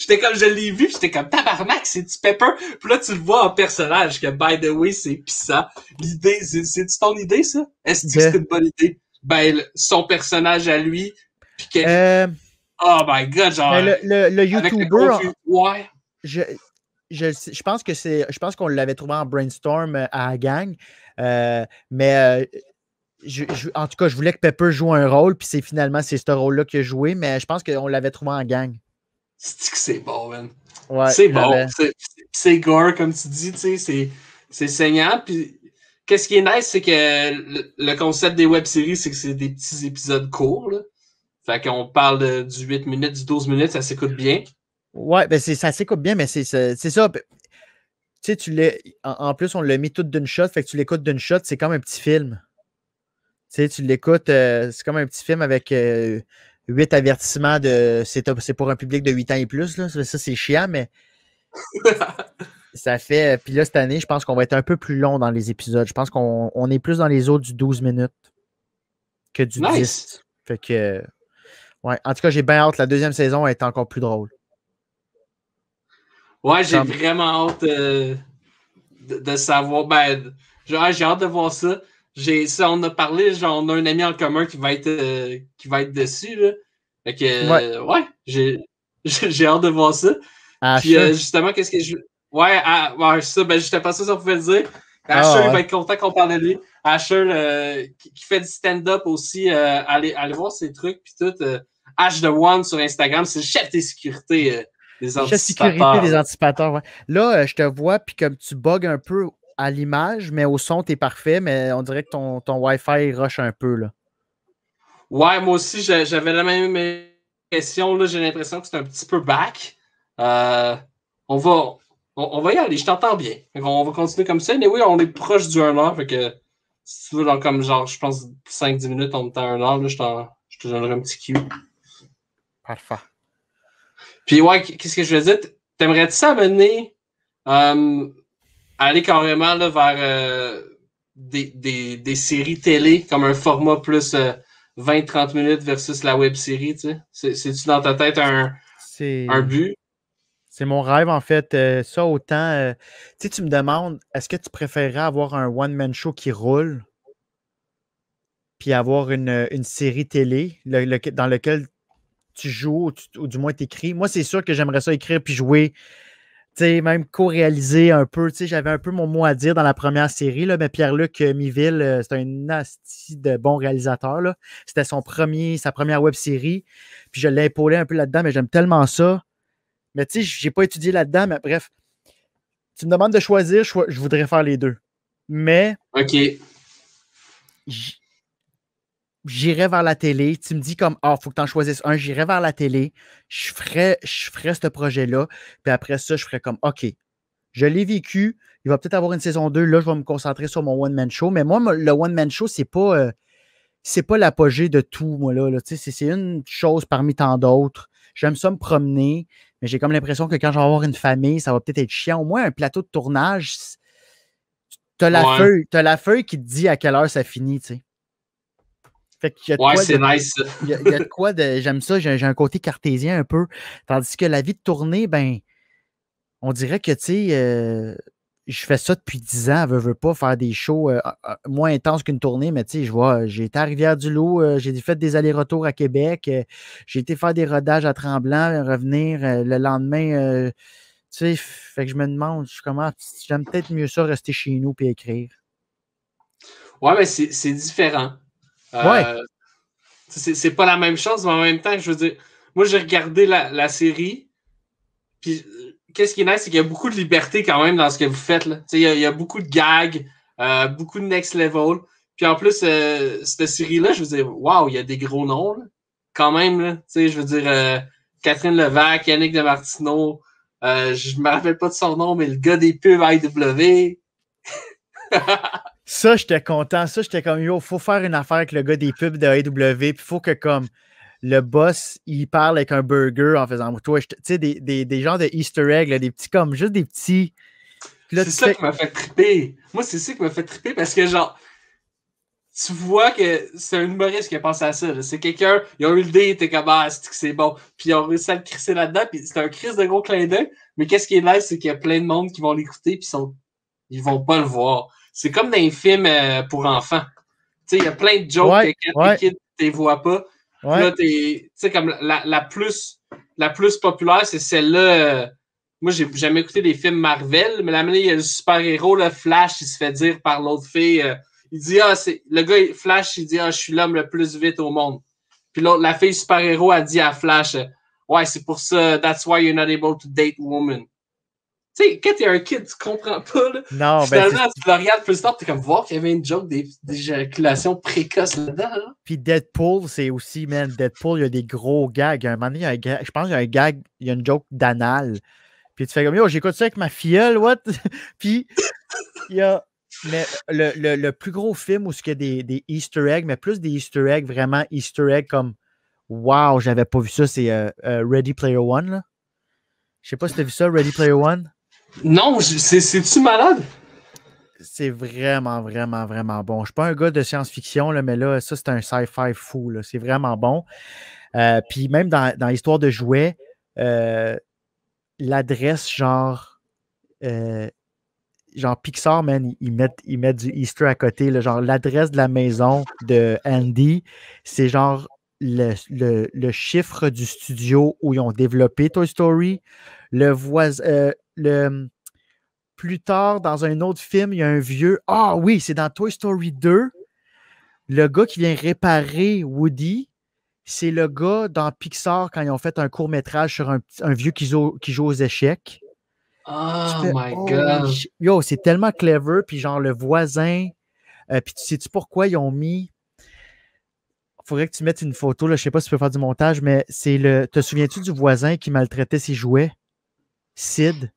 J'étais comme, je l'ai vu, j'étais comme, tabarnak, c'est-tu Pepper? Puis là, tu le vois en personnage, que, by the way, c'est pissant. L'idée, c'est-tu ton idée, ça? Est-ce que ben. c'est une bonne idée? Ben, son personnage à lui, euh, Oh my god, genre... Mais ben, le, le, YouTuber... Ouais. Je... Je, je, pense que c'est. Je pense qu'on l'avait trouvé en brainstorm euh, à la gang. Euh, mais je, en tout cas, je voulais que Pepper joue un rôle, puis c'est finalement c'est ce rôle-là qu'il a joué, mais je pense qu'on l'avait trouvé en gang. C'est que c'est bon, man. c'est bon. C'est gore, comme tu dis, c'est saignant. qu'est-ce qui est nice, c'est que le, concept des web-séries, c'est que c'est des petits épisodes courts, là. Fait qu'on parle du 8 minutes, du 12 minutes, ça s'écoute bien. Ouais, ben ça s'écoute bien, mais c'est ça. Tu tu en, plus, on l'a mis tout d'une shot, fait que tu l'écoutes d'une shot, c'est comme un petit film. Tu tu l'écoutes, euh, c'est comme un petit film avec euh, huit avertissements de c'est pour un public de 8 ans et plus. Là. Ça, c'est chiant, mais <laughs> ça fait. Euh, puis là, cette année, je pense qu'on va être un peu plus long dans les épisodes. Je pense qu'on est plus dans les eaux du 12 minutes que du 10. Fait que. Ouais. En tout cas, j'ai bien hâte. La deuxième saison est encore plus drôle. Ouais, j'ai vraiment hâte euh, de, de, savoir. Ben, j'ai hâte de voir ça j'ai ça on a parlé genre on a un ami en commun qui va être euh, qui va être dessus là. Fait que euh, ouais, <laughs> j'ai j'ai hâte de voir ça. Ah, puis euh, justement qu'est-ce que je ouais, ah, ouais ça ben j'étais pas sûr ça pouvait le dire. Ah, Asher, va être content qu'on parle de lui. Asher, qui, qui, fait du stand-up aussi, allez, aller voir ses trucs, puis tout. H the One sur Instagram, c'est le chef des sécurités des anticipateurs. Chef sécurité des anticipateurs, ouais. Là, je te vois, puis comme tu bugs un peu à l'image, mais au son, t'es parfait, mais on dirait que ton, Wi-Fi rush un peu. Là. Ouais, moi aussi, j'avais la même impression. J'ai l'impression que c'est un petit peu back. Euh, on, va, on, va y aller, je t'entends bien. On va continuer comme ça. Mais oui, on est proche du 1 heure. Fait que si tu veux, dans comme genre, je pense 5-10 minutes, on est à 1 heure. Là, je, te donnerai un petit cue. Parfait. Puis ouais, qu'est-ce que je veux dire? T'aimerais-tu amener euh, aller carrément vers euh, des, séries télé, comme un format plus 20-30 euh, minutes versus la web série, tu sais? C'est-tu dans ta tête un, un but? C'est mon rêve, en fait. Euh, ça, autant. tu tu me demandes, est-ce que tu préférerais avoir un one-man show qui roule, puis avoir une, série télé dans laquelle tu joues ou, du moins tu Moi, c'est sûr que j'aimerais ça écrire puis jouer sais, même co-réalisé un peu. J'avais un peu mon mot à dire dans la première série, là, mais Pierre-Luc euh, Miville, euh, c'est un asti de bon réalisateur. là. C'était son premier, sa première web série. Puis je l'ai épaulé un peu là-dedans, mais j'aime tellement ça. Mais tu sais, j'ai pas étudié là-dedans, mais bref. Tu me demandes de choisir, je, je voudrais faire les deux. Mais. OK j'irai vers la télé. Tu me dis comme, ah, faut que tu en choisisses un, j'irai vers la télé, je ferais je ce projet-là, puis après ça, je ferais comme, OK, je l'ai vécu, il va peut-être avoir une saison 2, là, je vais me concentrer sur mon one-man show, mais moi, le one-man show, c'est pas, euh, c'est pas l'apogée de tout, moi, là, c'est une chose parmi tant d'autres. J'aime ça me promener, mais j'ai comme l'impression que quand je vais avoir une famille, ça va peut-être être chiant. Au moins, un plateau de tournage, t'as la, feuille, as la feuille qui te dit à quelle heure ça finit, tu sais ouais, c'est nice. Il y, de quoi de. J'aime ça, j'ai un côté cartésien un peu. Tandis que la vie de tournée, ben, on dirait que, tu euh, je fais ça depuis dix ans, veux, veux pas faire des shows euh, ah, ah, moins intenses qu'une tournée, mais je vois, j'ai été à Rivière-du-Loup, euh, j'ai fait des allers-retours à Québec, j'ai été faire des rodages à Tremblant, revenir le lendemain. tu fait que je me demande comment j'aime peut-être mieux ça rester chez nous puis écrire. Ouais, mais c'est différent. Euh, ouais. c'est pas la même chose, mais en même temps, je veux dire, moi, j'ai regardé la, la, série, puis euh, qu'est-ce qui est nice, c'est qu'il y a beaucoup de liberté quand même dans ce que vous faites. Là. Il, sais il, y a, beaucoup de gags, euh, beaucoup de next level. Puis en plus, cette série-là, je veux dire, waouh, il y a des gros noms, quand même. Là. je veux dire, Catherine Levac, Yannick de Martineau, je me rappelle pas de son nom, mais le gars des pubs IW. <laughs> Ça, j'étais content. Ça, j'étais comme, yo, faut faire une affaire avec le gars des pubs de AEW, puis faut que, comme, le boss, il parle avec un burger en faisant, toi, tu sais, des, des, des, genres de easter egg, des petits, comme, juste des petits... C'est ça qui m'a fait triper. Moi, c'est ça qui m'a fait triper, parce que, genre, tu vois que c'est un humoriste qui a pensé à ça. C'est quelqu'un, il a eu l'idée, t'es comme ah, c'est bon. Puis ils ont réussi à le crisser là-dedans, puis c'est un crise de gros clin d'œil. Mais qu'est-ce qui est nice, c'est qu'il y a plein de monde qui vont l'écouter, puis sont... ils vont pas le voir. C'est comme dans les films euh, pour enfants. Tu il y a plein de jokes et que quand t'es vois pas. Ouais. Là, tu sais, comme la, plus, la plus populaire, c'est celle-là. Euh, moi, j'ai jamais écouté des films Marvel, mais la il y a le super-héros, le Flash, il se fait dire par l'autre fille. Euh, il dit Ah, c'est. Le gars, Flash, il dit Ah, je suis l'homme le plus vite au monde. Puis l'autre, la fille super-héros a dit à Flash Ouais, c'est pour ça, that's why you're not able to date woman. Tu sais, quand t'es un kid, tu comprends pas. Là. Non, ben, Finalement, ben, tu regardes plus tard, t'es comme voir qu'il y avait une joke d'éjaculation précoce là-dedans. Là. Puis Deadpool, c'est aussi, man, Deadpool, il y a des gros gags. À Un moment donné, il y a je pense qu'il y a un gag, il y a une joke d'anal. Puis tu fais comme, yo, j'écoute ça avec ma filleule, what? <laughs> Puis il y a. Mais le, le, le, plus gros film où il y a des, des, Easter eggs, mais plus des Easter eggs, vraiment Easter eggs comme Wow, j'avais pas vu ça, c'est euh, euh, Ready Player One. Là. Je sais pas si t'as vu ça, Ready Player One. Non, c'est-tu malade? C'est vraiment, vraiment, vraiment bon. Je ne suis pas un gars de science-fiction, mais là, ça, c'est un sci-fi fou. C'est vraiment bon. Euh, puis même dans, l'histoire de jouets, euh, l'adresse genre euh, genre Pixar, man, ils mettent, ils mettent du Easter à côté. genre l'adresse de la maison de Andy, c'est genre le, chiffre du studio où ils ont développé Toy Story. Le voisin, plus tard, dans un autre film, il y a un vieux. Ah oui, c'est dans Toy Story 2. Le gars qui vient réparer Woody, c'est le gars dans Pixar quand ils ont fait un court métrage sur un, vieux qui joue, aux échecs. Oh my oh, god! Yo, c'est tellement clever. Puis genre le voisin. Euh, puis tu sais-tu pourquoi ils ont mis. Faudrait que tu mettes une photo, là, je sais pas si tu peux faire du montage, mais c'est le. Te souviens-tu du voisin qui maltraitait ses jouets? Sid.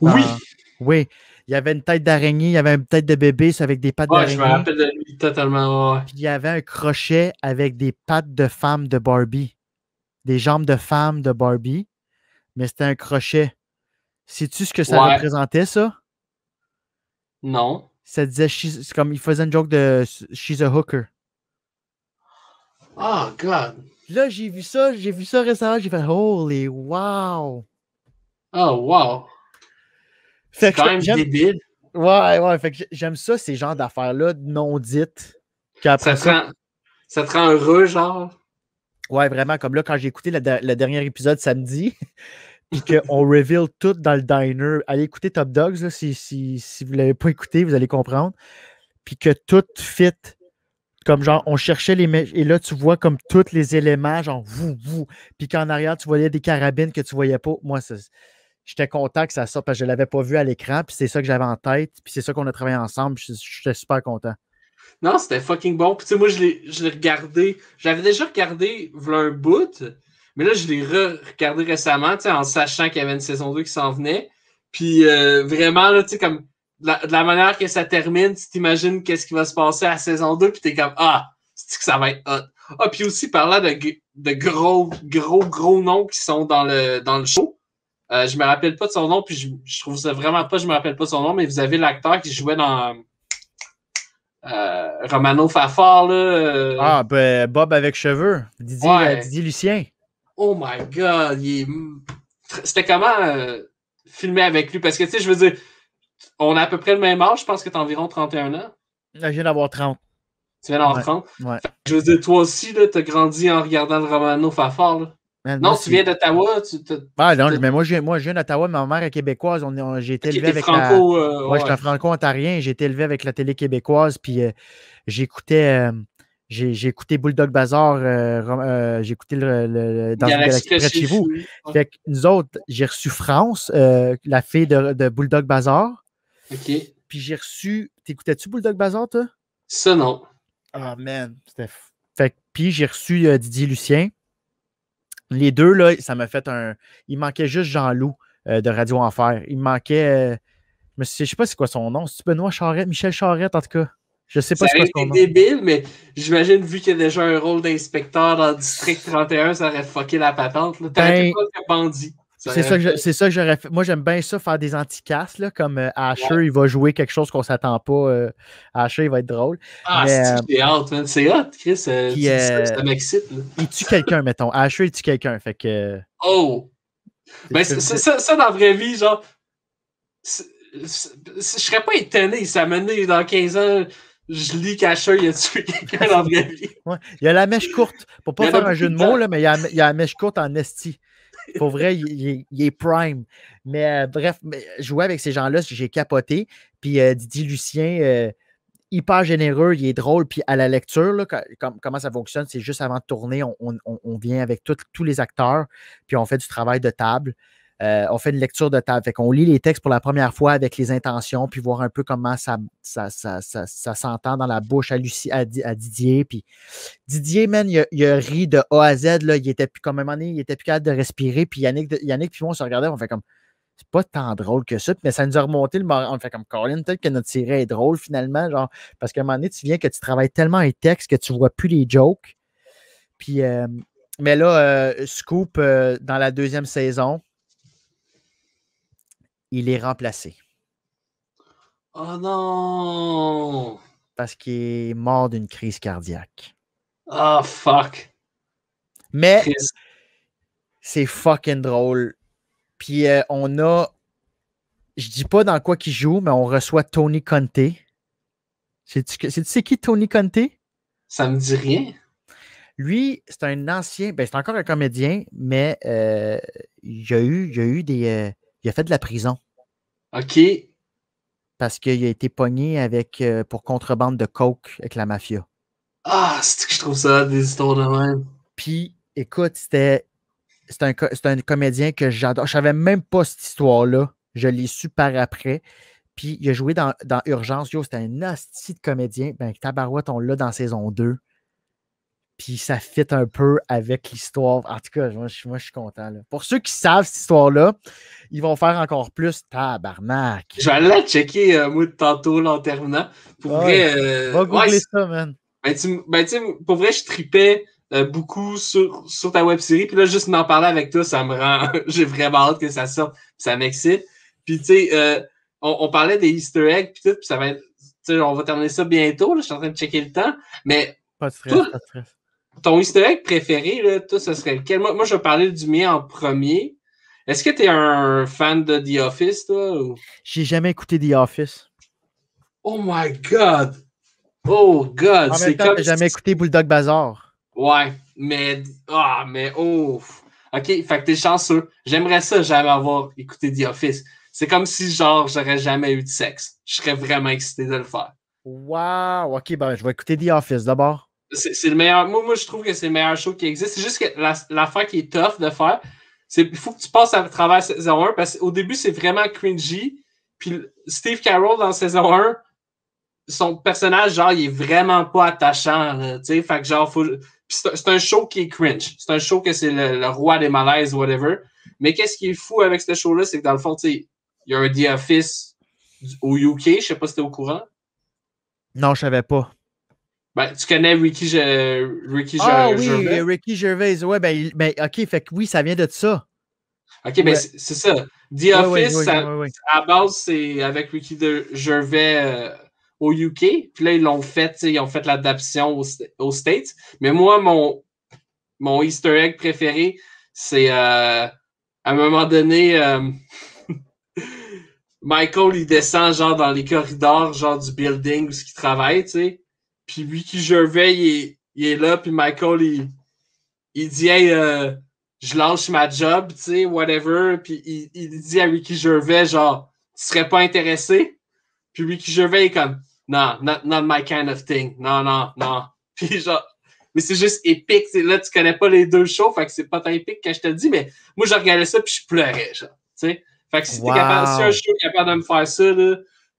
Oui. Ah, oui. Il y avait une tête d'araignée, il y avait une tête de bébé avec des pattes ouais, d'araignée. je rappelle de lui totalement. il y avait un crochet avec des pattes de femme de Barbie. Des jambes de femme de Barbie. Mais c'était un crochet. Sais-tu ce que ça représentait, ça? Non. Ça disait, c'est comme il faisait une joke de She's a hooker. Oh, God. Là, j'ai vu ça, j'ai vu ça récemment, j'ai fait Holy wow! Oh, wow! C'est quand même débile. Ouais, ouais, j'aime ça, ces genres d'affaires-là non dites. Ça te, rend, ça te rend heureux, genre? Ouais, vraiment, comme là, quand j'ai écouté le, dernier épisode samedi, <laughs> puis qu'on reveal tout dans le diner, allez écouter Top Dogs, si, vous ne l'avez pas écouté, vous allez comprendre. Puis que tout fit, comme genre, on cherchait les... Et là, tu vois comme tous les éléments, genre, vous, vous. Puis qu'en arrière, tu voyais des carabines que tu ne voyais pas. Moi, ça j'étais content que ça sorte parce que je ne l'avais pas vu à l'écran, puis c'est ça que j'avais en tête, puis c'est ça qu'on a travaillé ensemble, j'étais super content. Non, c'était fucking bon. Puis tu sais, moi, je l'ai regardé, j'avais déjà regardé un boot mais là, je l'ai regardé récemment, tu sais, en sachant qu'il y avait une saison 2 qui s'en venait. Puis euh, vraiment, là, tu sais, comme de la manière que ça termine, tu t'imagines qu'est-ce qui va se passer à saison 2, puis t'es comme, ah, c'est que ça va être hot. Ah, puis aussi, par là, de gros, gros, gros noms qui sont dans le, dans le show, euh, je me rappelle pas de son nom, puis je, trouve ça vraiment pas, je me rappelle pas de son nom, mais vous avez l'acteur qui jouait dans euh, Romano Fafard, là. Euh. Ah, ben, Bob avec cheveux. Euh, Didier, Lucien. Oh my god, C'était comment filmer avec lui? Parce que, tu sais, je veux dire, on a à peu près le même âge, je pense que as environ 31 ans. Ah, je viens d'avoir 30. Tu viens d'avoir 30? Ouais. je veux dire, toi aussi, là, as grandi en regardant Romano Fafard, là. Ah, non, tu viens d'Ottawa. non, mais moi, je, viens d'Ottawa, ma mère est québécoise. On, j'ai été élevé avec franco, la... euh, ouais, suis j'étais franco-ontarien. J'ai été élevé avec la télé québécoise. Puis euh, j'écoutais... Euh, j'ai, écouté Bulldog Bazar, euh, j'ai écouté le, dans Près de chez vous. Fait nous autres, j'ai reçu France, la fille de, Bulldog Bazar. OK. Puis j'ai reçu. T'écoutais-tu Bulldog Bazar, toi? Ça, non. Ah, man. C'était. Fait puis j'ai reçu Didier Lucien. Les deux, là, ça m'a fait un. Il manquait juste Jean-Loup euh, de Radio Enfer. Il manquait. Euh, je ne sais pas c'est quoi son nom. C'est Benoît Charrette? Michel Charrette, en tout cas. Je sais pas ça nom. C'est débile, mais j'imagine, vu qu'il y a déjà un rôle d'inspecteur dans le district 31, ça aurait fucké la patente. T'as ben, pas de bandit. C'est ça, que ça j'aurais fait. Moi, j'aime bien ça, faire des anticasses, là comme euh, Asher, il va jouer quelque chose qu'on s'attend pas. Euh, Asher, il va être drôle. Ah, euh, c'est hâte, C'est hot, Chris. ça, m'excite. Il tue quelqu'un, mettons. Asher, il tue quelqu'un. Fait que. Oh! Ben, ça, ça, dans la vraie vie, genre. je serais pas étonné il s'est mené dans 15 ans je lis qu'Asher, il a tué quelqu'un dans la vraie vie. Ouais. Il y a la mèche courte. Pour pas faire un jeu de mots, là, mais il y, a, il y, a, la mèche courte en esti. Pour vrai, il, est prime. Mais euh, bref, euh, jouer avec ces gens-là, j'ai capoté. Puis euh, Didi Lucien, hyper généreux, il est drôle. Puis à la lecture, comment ça fonctionne, c'est juste avant de tourner, on, vient avec tous les acteurs, puis on fait du travail de table. Euh, on fait une lecture de table. Fait qu'on lit les textes pour la première fois avec les intentions, puis voir un peu comment ça, ça, s'entend dans la bouche à, Lucie, à, Didier. Puis Didier, man, il a, ri de A à Z. Là. Il était plus, comme un il était plus capable de respirer. Puis Yannick, Yannick puis on se regardait, on fait comme c'est pas tant drôle que ça. Mais ça nous a remonté le moral. On fait comme Colin, peut-être que notre série est drôle finalement. Genre, parce qu'à un moment donné, tu viens que tu travailles tellement les textes que tu vois plus les jokes. Puis, euh, mais là, euh, Scoop, dans la deuxième saison, il est remplacé. Oh non! Parce qu'il est mort d'une crise cardiaque. Ah oh, fuck! Mais c'est fucking drôle. Puis euh, on a, je dis pas dans quoi qu'il joue, mais on reçoit Tony Conte. C'est tu qui Tony Conte? Ça me dit rien. Lui, c'est un ancien, ben c'est encore un comédien, mais euh, eu, eu des, euh, il a fait de la prison. OK. Parce qu'il a été pogné avec, euh, pour contrebande de coke avec la mafia. Ah, c'est que je trouve ça des histoires de même. Puis, écoute, c'était. C'est un, comédien que j'adore. Je savais même pas cette histoire-là. Je l'ai su par après. Puis il a joué dans, Urgence. Yo, c'était un nasty de comédien. Ben, Tabarouette, on l'a dans saison 2 puis ça fit un peu avec l'histoire. En tout cas, moi, je, suis content. Pour ceux qui savent cette histoire-là, ils vont faire encore plus tabarnak. Je vais aller la checker, euh, moi, tantôt, en terminant. Pour vrai... Euh, va goûter ça, man. Ben, tu, ben, pour vrai, je tripais euh, beaucoup sur, ta web-série. Puis là, juste m'en parler avec toi, ça me rend... <laughs> J'ai vraiment hâte que ça sorte. Ça m'excite. Puis, tu sais, euh, on, parlait des easter eggs, puis tout, puis ça va être... On va terminer ça bientôt. je suis en train de checker le temps. Mais... Pas de stress, pas de stress ton historique préféré, là, toi, ce serait lequel? Moi, je vais parler du mien en premier. Est-ce que tu es un fan de The Office, toi? J'ai jamais écouté The Office. Oh my God! Oh God! En même jamais écouté Bulldog Bazaar. Ouais, mais... Ah, mais oh! OK, fait que t'es chanceux. J'aimerais ça jamais avoir écouté The Office. C'est comme si, genre, j'aurais jamais eu de sexe. Je serais vraiment excité de le faire. Wow! OK, ben, je vais écouter The Office d'abord. C'est le meilleur. Moi, moi, je trouve que c'est le meilleur show qui existe. C'est juste que l'affaire fin qui est tough de faire, c'est qu'il faut que tu passes à travers saison 1 parce qu'au début, c'est vraiment cringy. Puis Steve Carroll dans saison 1, son personnage, genre, il est vraiment pas attachant. fait que genre, faut. c'est un show qui est cringe. C'est un show que c'est le, roi des malaises, whatever. Mais qu'est-ce qui est fou avec ce show-là, c'est que dans le fond, tu il y a un The Office au UK. Je sais pas si t'es au courant. Non, je savais pas. Ben, tu connais Ricky, Je... Ricky ah, oui, Ricky Gervais, ouais, ben, ben, ok, fait que oui, ça vient de ça. Ok, ben c'est ça. The Office, à base, c'est avec Ricky Gervais euh, au UK. Puis là, ils l'ont fait, ils ont fait l'adaptation aux, States. Mais moi, mon, mon easter egg préféré, c'est euh, à un moment donné, euh, <laughs> Michael, il descend genre dans les corridors, genre du building où il travaille, tu sais. Puis Ricky Gervais, il est, là. Puis Michael, il, il dit Hey, euh, je lâche ma job, tu sais, whatever. Puis il, il, dit à Ricky Gervais, genre, tu serais pas intéressé. Puis Ricky Gervais est comme Non, not, not my kind of thing. Non, non, non. <laughs> Puis genre, mais c'est juste épique. là, tu connais pas les deux shows, fait que c'est pas tant épique quand je te le dis, mais moi, je regardais ça puis je pleurais, genre. sais. Fait que si t'es capable, si un show est capable de me faire ça, tu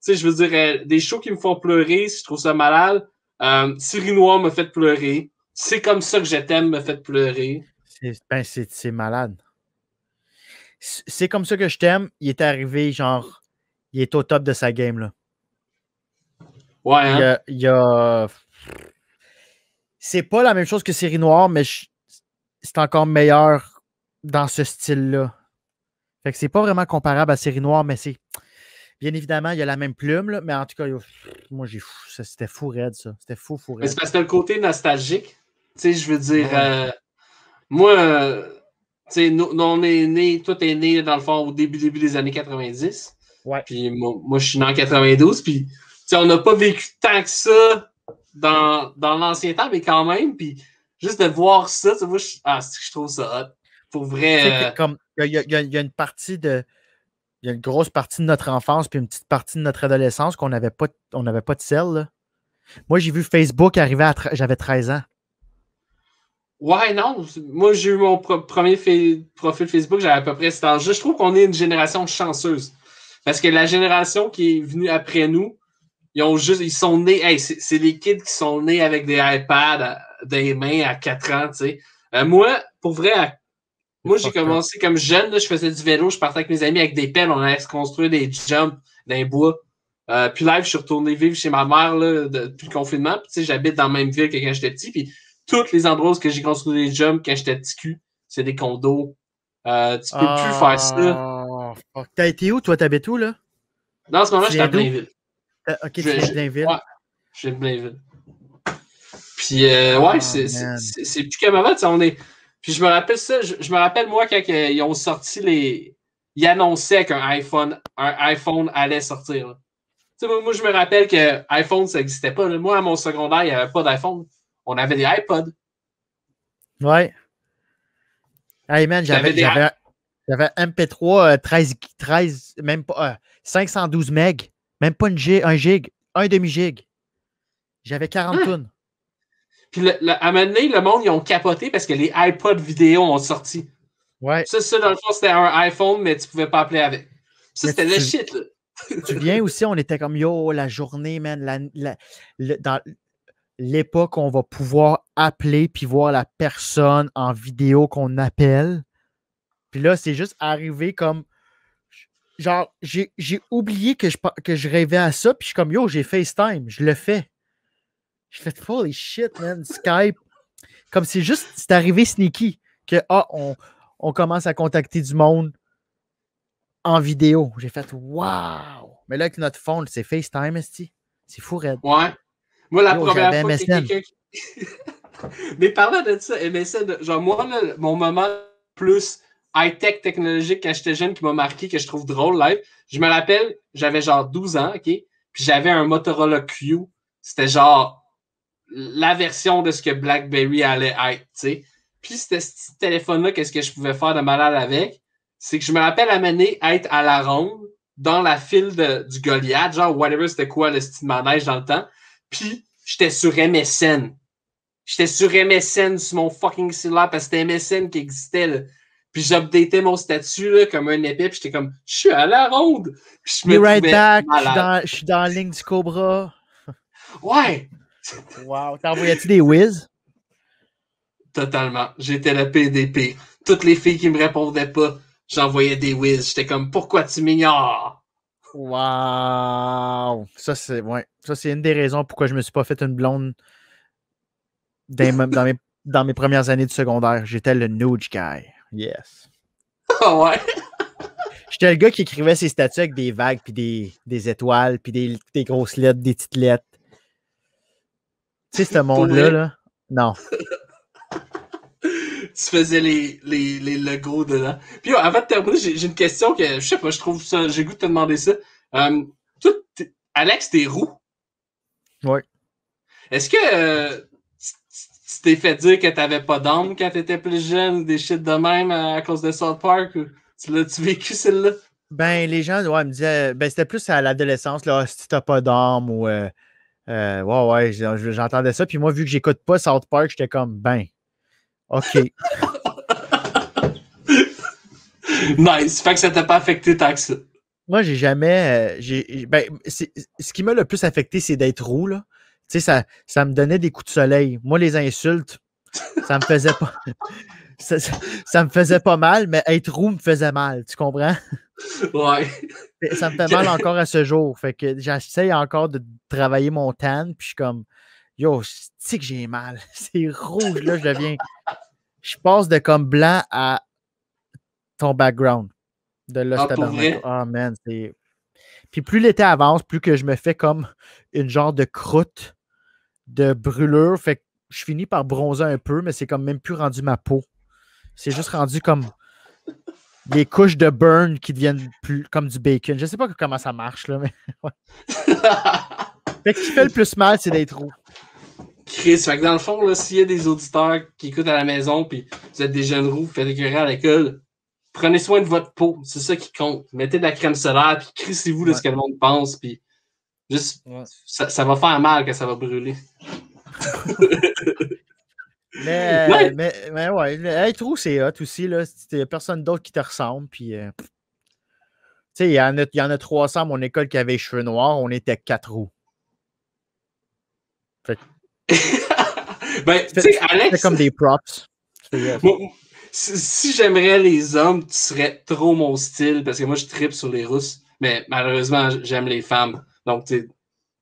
sais, je veux dire, euh, des shows qui me font pleurer, si je trouve ça malade, euh, Siri Noir m'a fait pleurer. C'est comme ça que je t'aime m'a fait pleurer. C'est ben, malade. C'est comme ça que je t'aime. Il est arrivé, genre, il est au top de sa game, là. Ouais, hein? Il y a. C'est pas la même chose que Série Noir », mais c'est encore meilleur dans ce style-là. Fait que c'est pas vraiment comparable à Série Noir », mais c'est Bien évidemment, il y a la même plume, mais en tout cas, moi, j'ai c'était fou raide, ça. C'était fou, fou raide. Mais c'est parce que le côté nostalgique, tu sais, je veux dire, euh, moi, euh, tu sais, nous, on est né, toi, t'es né, dans le fond, au début, début des années 90. Ouais. Puis moi, je suis né en 92, puis, tu sais, on n'a pas vécu tant que ça dans, l'ancien temps, mais quand même, puis juste de voir ça, tu vois, ah, je, trouve ça hot. Pour vrai. Euh, comme, il y, a une partie de, il y a une grosse partie de notre enfance puis une petite partie de notre adolescence qu'on n'avait pas, pas de sel. Moi, j'ai vu Facebook arriver à j'avais 13 ans. Ouais, non. Moi, j'ai eu mon premier profil Facebook, j'avais à peu près cet âge Je trouve qu'on est une génération chanceuse. Parce que la génération qui est venue après nous, ils ont juste, ils sont nés, c'est les kids qui sont nés avec des iPads des mains à 4 ans, tu sais. Euh, moi, pour vrai, à moi, j'ai commencé comme jeune, là, je faisais du vélo, je partais avec mes amis avec des pelles, on allait se construire des jumps dans les bois. Euh, puis là, je suis retourné vivre chez ma mère là, depuis le confinement. Puis tu sais, j'habite dans la même ville que quand j'étais petit. Puis tous les endroits où j'ai construit des jumps quand j'étais petit cul, c'est des condos. Euh, tu peux plus ah, faire ça. T'as été où, toi? T'habites où, là? Dans ce moment, suis à Blainville. Ok, tu es à Blainville. je suis à Blainville. Puis, euh, ouais, ah, c'est plus comme avant. On est, je me rappelle ça, je, me rappelle moi quand ils ont sorti les. Ils annonçaient qu'un iPhone, iPhone allait sortir. Moi, je me rappelle que iPhone, ça n'existait pas. Moi, à mon secondaire, il n'y avait pas d'iPhone. On avait des iPods. Ouais. Hey man, j'avais MP3 13, 13, même pas 512 euh, MB, même pas une un gig, un demi-gig. J'avais 40 hein? tonnes. Puis le, à un moment donné, le monde, ils ont capoté parce que les iPods vidéo ont sorti. Ouais. Ça, dans le fond, c'était un iPhone, mais tu pouvais pas appeler avec. Ça, c'était le shit, <laughs> tu viens aussi, on était comme yo, la journée, man, dans l'époque, on va pouvoir appeler puis voir la personne en vidéo qu'on appelle. Puis là, c'est juste arrivé comme. Genre, j'ai oublié que je, que je rêvais à ça, puis je suis comme yo, j'ai FaceTime, je le fais. J'ai fait holy shit, man, Skype. Comme c'est juste, c'est arrivé sneaky que, ah, on, commence à contacter du monde en vidéo. J'ai fait wow! Mais là, avec notre phone, c'est FaceTime, c'est fou, Red. Ouais. Moi, la première fois que quelqu'un <laughs> Mais parlant de ça, MSN, genre moi, mon moment plus high-tech technologique quand j'étais jeune qui m'a marqué, que je trouve drôle live, je me rappelle, j'avais genre 12 ans, OK? Puis j'avais un Motorola Q. C'était genre la version de ce que BlackBerry allait être, sais. Puis ce téléphone-là, qu'est-ce que je pouvais faire de malade avec? C'est que je me rappelle amener être à la ronde dans la file du Goliath, genre whatever c'était quoi le style manège dans le temps. Puis j'étais sur MSN. J'étais sur MSN sur mon fucking cellulaire parce que c'était MSN qui existait. Puis j'updatais mon statut là, comme un épée, puis j'étais comme je suis à la ronde. je me right back, je suis dans, la ligne du Cobra. Ouais, Wow. T'envoyais-tu des whiz? Totalement. J'étais la PDP. Toutes les filles qui me répondaient pas, j'envoyais des whiz. J'étais comme, pourquoi tu m'ignores? Wow! Ça, c'est ouais. une des raisons pourquoi je me suis pas fait une blonde dans, mes, premières années de secondaire. J'étais le nudge guy. Yes. <laughs> Ah ouais? J'étais le gars qui écrivait ses statuts avec des vagues, puis des, étoiles, puis des, des grosses lettres, des petites lettres sais, ce monde-là, là, non. <laughs> tu faisais les, les, les logos dedans. Puis avant de terminer, j'ai une question que je sais pas, je trouve ça, j'ai goût de te demander ça. Euh, Alex, t'es roux? Oui. Est-ce que euh, tu t'es fait dire que t'avais pas d'âme quand t'étais plus jeune, des shit de même euh, à cause de South Park? Ou tu l'as-tu vécu celle-là? Ben, les gens, ouais, me disaient, ben, c'était plus à l'adolescence, là, ah, si t'as pas d'âme ou. Euh, euh, ouais, ouais, j'entendais ça. Puis moi, vu que j'écoute pas South Park, j'étais comme, ben, OK. <laughs> nice. Fait que ça t'a pas affecté tant que ça. Moi, j'ai jamais. Euh, ben, ce qui m'a le plus affecté, c'est d'être roux, là. Tu sais, ça, ça me donnait des coups de soleil. Moi, les insultes, ça me faisait pas. <laughs> ça me faisait pas mal, mais être roux me faisait mal. Tu comprends? Ouais. Ça me fait mal encore à ce jour. Fait que j'essaye encore de travailler mon tan, puis je suis comme, yo, tu sais que j'ai mal. <laughs> C'est rouge, là, je deviens. Je passe de comme blanc à ton background. De là, oh, man, c'est. Puis plus l'été avance, plus que je me fais comme une genre de croûte de brûlure. Fait que je finis par bronzer un peu, mais c'est comme même plus rendu ma peau. C'est juste rendu comme des couches de burn qui deviennent plus comme du bacon. Je sais pas comment ça marche, là, mais. <laughs> <laughs> qui fait le plus mal, c'est d'être roux. Chris, dans le fond, s'il y a des auditeurs qui écoutent à la maison, puis vous êtes des jeunes roux, vous faites écœurer à l'école, prenez soin de votre peau. C'est ça qui compte. Mettez de la crème solaire, puis crissez-vous de ce que le monde pense, puis juste, ça, ça va faire mal que ça va brûler. <laughs> <laughs> Mais, ouais. mais, ouais, être roux, c'est hot aussi. Là. a personne d'autre qui te ressemble. Puis, euh, il y, en a, y 300 à mon école qui avaient les cheveux noirs. On était quatre roux. <laughs> Ben, comme des props. Euh, si, j'aimerais les hommes, tu serais trop mon style parce que moi, je tripe sur les rousses. Mais malheureusement, j'aime les femmes. Donc, tu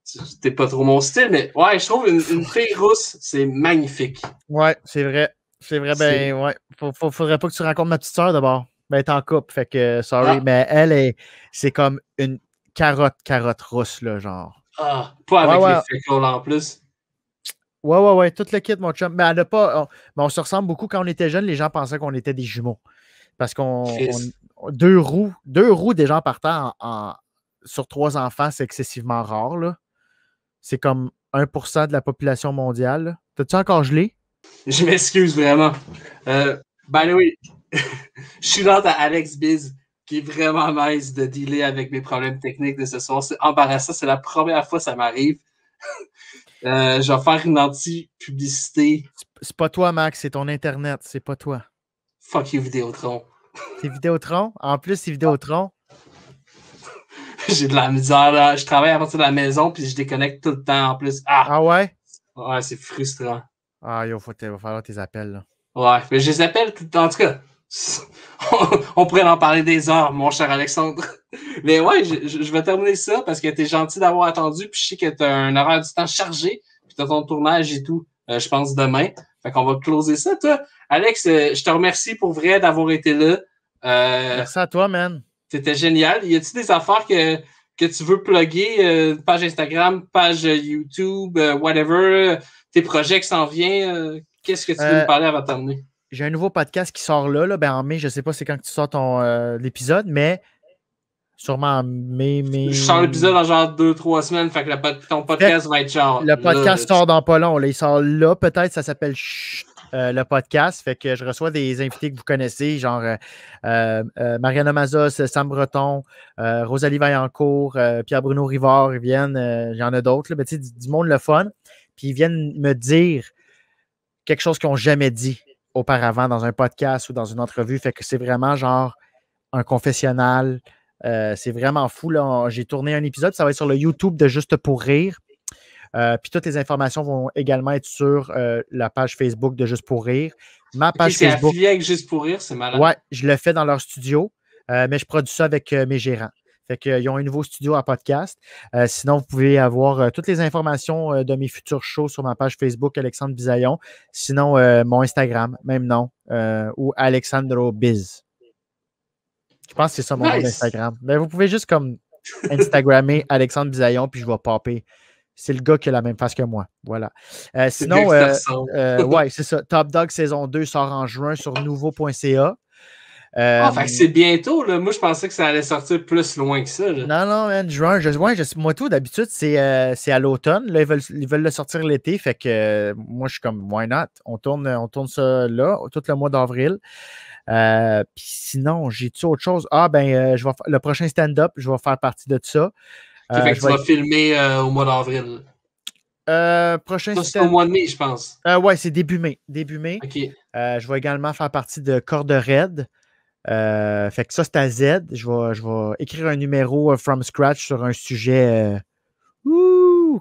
c'était pas trop mon style, mais ouais, je trouve une, fille rousse, c'est magnifique. Ouais, c'est vrai. C'est vrai, ben ouais. faudrait pas que tu rencontres ma petite soeur d'abord. Ben, t'es en couple, fait que sorry, ah. mais elle est. C'est comme une carotte, carotte rousse, là, genre. Ah, pas avec les fécoles en plus. Ouais, ouais, ouais, tout le kit, mon chum. Mais elle a pas. On, mais on se ressemble beaucoup quand on était jeunes, les gens pensaient qu'on était des jumeaux. Parce qu'on. Deux roues, deux roues des gens partant sur trois enfants, c'est excessivement rare, là c'est comme 1% de la population mondiale. T'as-tu encore gelé? Je m'excuse vraiment. Euh, ben oui, <laughs> je suis là à Alex Biz qui est vraiment nice de dealer avec mes problèmes techniques de ce soir. C'est embarrassant. C'est la première fois que ça m'arrive. <laughs> Euh, je vais faire une anti-publicité. C'est pas toi, Max, c'est ton Internet, c'est pas toi. Fuck you, Vidéotron. C'est Vidéotron? En plus, c'est Vidéotron. <laughs> j'ai de la misère. Là. Je travaille à partir de la maison, puis je déconnecte tout le temps en plus. Ah, ah ouais? Ouais, c'est frustrant. Ah, faut il va falloir tes appels, là. Ouais, mais je les appelle tout le temps. En tout cas, <laughs> on pourrait en parler des heures, mon cher Alexandre. <laughs> Mais ouais, je, je vais terminer ça parce que t'es gentil d'avoir attendu, puis je sais que t'as un horaire du temps chargé, puis t'as ton tournage et tout, euh, je pense, demain. Fait qu'on va closer ça, toi. Alex, euh, je te remercie pour vrai d'avoir été là. Euh... Merci à toi, man. C'était génial. Y a t il des affaires que, tu veux plugger? Euh, page Instagram, page euh, YouTube, euh, whatever, tes projets qui s'en viennent. Qu'est-ce que tu veux me parler avant de J'ai un nouveau podcast qui sort là, là. Ben, en mai, je ne sais pas c'est quand tu sors ton épisode, mais sûrement en mai, Je sors l'épisode dans genre deux trois semaines, fait que ton podcast va être genre. Le podcast sort dans pas long. Là. Il sort là, peut-être, ça s'appelle euh, le podcast. Fait que je reçois des invités que vous connaissez, genre euh, euh, euh Mariana Mazos, Sam Breton, Rosalie Vaillancourt, Pierre-Bruno Rivard, ils viennent, il y en a d'autres, mais tu sais, du, monde le fun. Puis ils viennent me dire quelque chose qu'ils n'ont jamais dit auparavant dans un podcast ou dans une entrevue. Fait que c'est vraiment genre un confessionnal. c'est vraiment fou. J'ai tourné un épisode, ça va être sur le YouTube de Juste pour Rire. Euh, puis toutes les informations vont également être sur euh, la page Facebook de Juste pour Rire. Ma page affilié avec Juste pour Rire, c'est malin. Ouais, je le fais dans leur studio, euh, mais je produis ça avec mes gérants. Fait qu'ils ont un nouveau studio à podcast. sinon, vous pouvez avoir toutes les informations de mes futurs shows sur ma page Facebook Alexandre Bisaillon. Sinon, mon Instagram, même nom, ou Alexandro Biz. Je pense que c'est ça mon Instagram. Mais ben, vous pouvez juste comme <laughs> Instagrammer Alexandre Bisaillon, puis je vais popper c'est le gars qui a la même face que moi. Voilà. Euh, sinon, euh, euh, <laughs> c'est ça. Top Dog saison 2 sort en juin sur nouveau.ca. Euh, ah, fait, c'est bientôt, Moi, je pensais que ça allait sortir plus loin que ça. Non, non, juin, je, ouais, moi, tout, d'habitude, c'est à l'automne. Là, ils veulent, ils le sortir l'été. Fait que moi, je suis comme, why not? On tourne, on tourne ça là, tout le mois d'avril. Puis sinon, j'ai-tu autre chose? Ah, ben, je vais, le prochain stand-up, je vais faire partie de ça. Euh, que tu vas filmer euh, au mois d'avril. Euh, prochain c'est au mois de mai, je pense. oui, c'est début mai. Début mai. je vais également faire partie de Corde Red. fait que ça, c'est à Z. Je vais, je écrire un numéro from scratch sur un sujet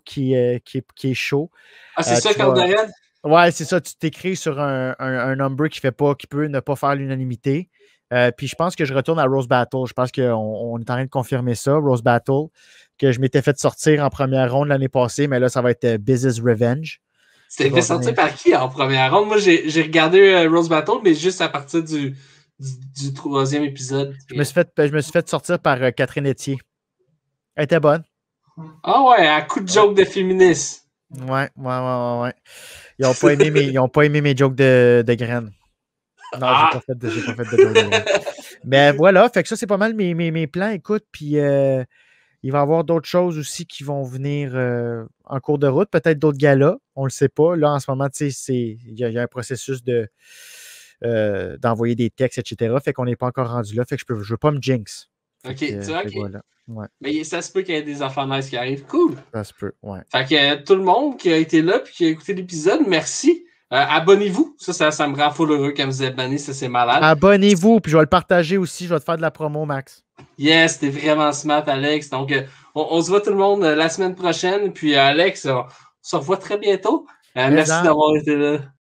qui, qui, qui, est chaud. Ah, c'est ça, Corde Red? Ouais, c'est ça. Tu t'écris sur un, un, qui fait pas, qui peut ne pas faire l'unanimité. puis je pense que je retourne à Rose Battle. Je pense qu'on est en train de confirmer ça, Rose Battle que je m'étais fait sortir en première ronde l'année passée, mais là, ça va être euh, Business Revenge. C'était fait sortir par qui en première ronde? Moi, j'ai regardé euh, Rose Battle, mais juste à partir du, troisième épisode. Je me, suis fait, ben, je me suis fait sortir par euh, Catherine Etier. Elle était bonne. Ah ouais, à coup de joke de féministe. Ouais, ouais, ouais, ouais. Ils n'ont pas, aimé mes, jokes de, de graines. Non, j'ai ah! pas fait de, pas de jokes Mais voilà, fait que ça, c'est pas mal mes, mes, plans, écoute. Puis il va y avoir d'autres choses aussi qui vont venir euh, en cours de route, peut-être d'autres galas, on ne le sait pas. Là, en ce moment, il y, a un processus de, euh, d'envoyer des textes, etc. Fait qu'on n'est pas encore rendu là. Fait que je ne veux pas me jinx. OK, tu vois, Mais ça se peut qu'il y ait des enfants nice qui arrivent. Cool. Ça se peut, ouais. Fait que euh, tout le monde qui a été là et qui a écouté l'épisode, merci. Euh, abonnez-vous. Ça, ça, ça, me rend fou heureux quand vous êtes abonné. Ça, c'est malade. Abonnez-vous. Puis je vais le partager aussi. Je vais te faire de la promo, Max. Yes, t'es vraiment smart, Alex. Donc, euh, on, se voit tout le monde euh, la semaine prochaine. Puis, Alex, on, se revoit très bientôt. merci hein. d'avoir été là.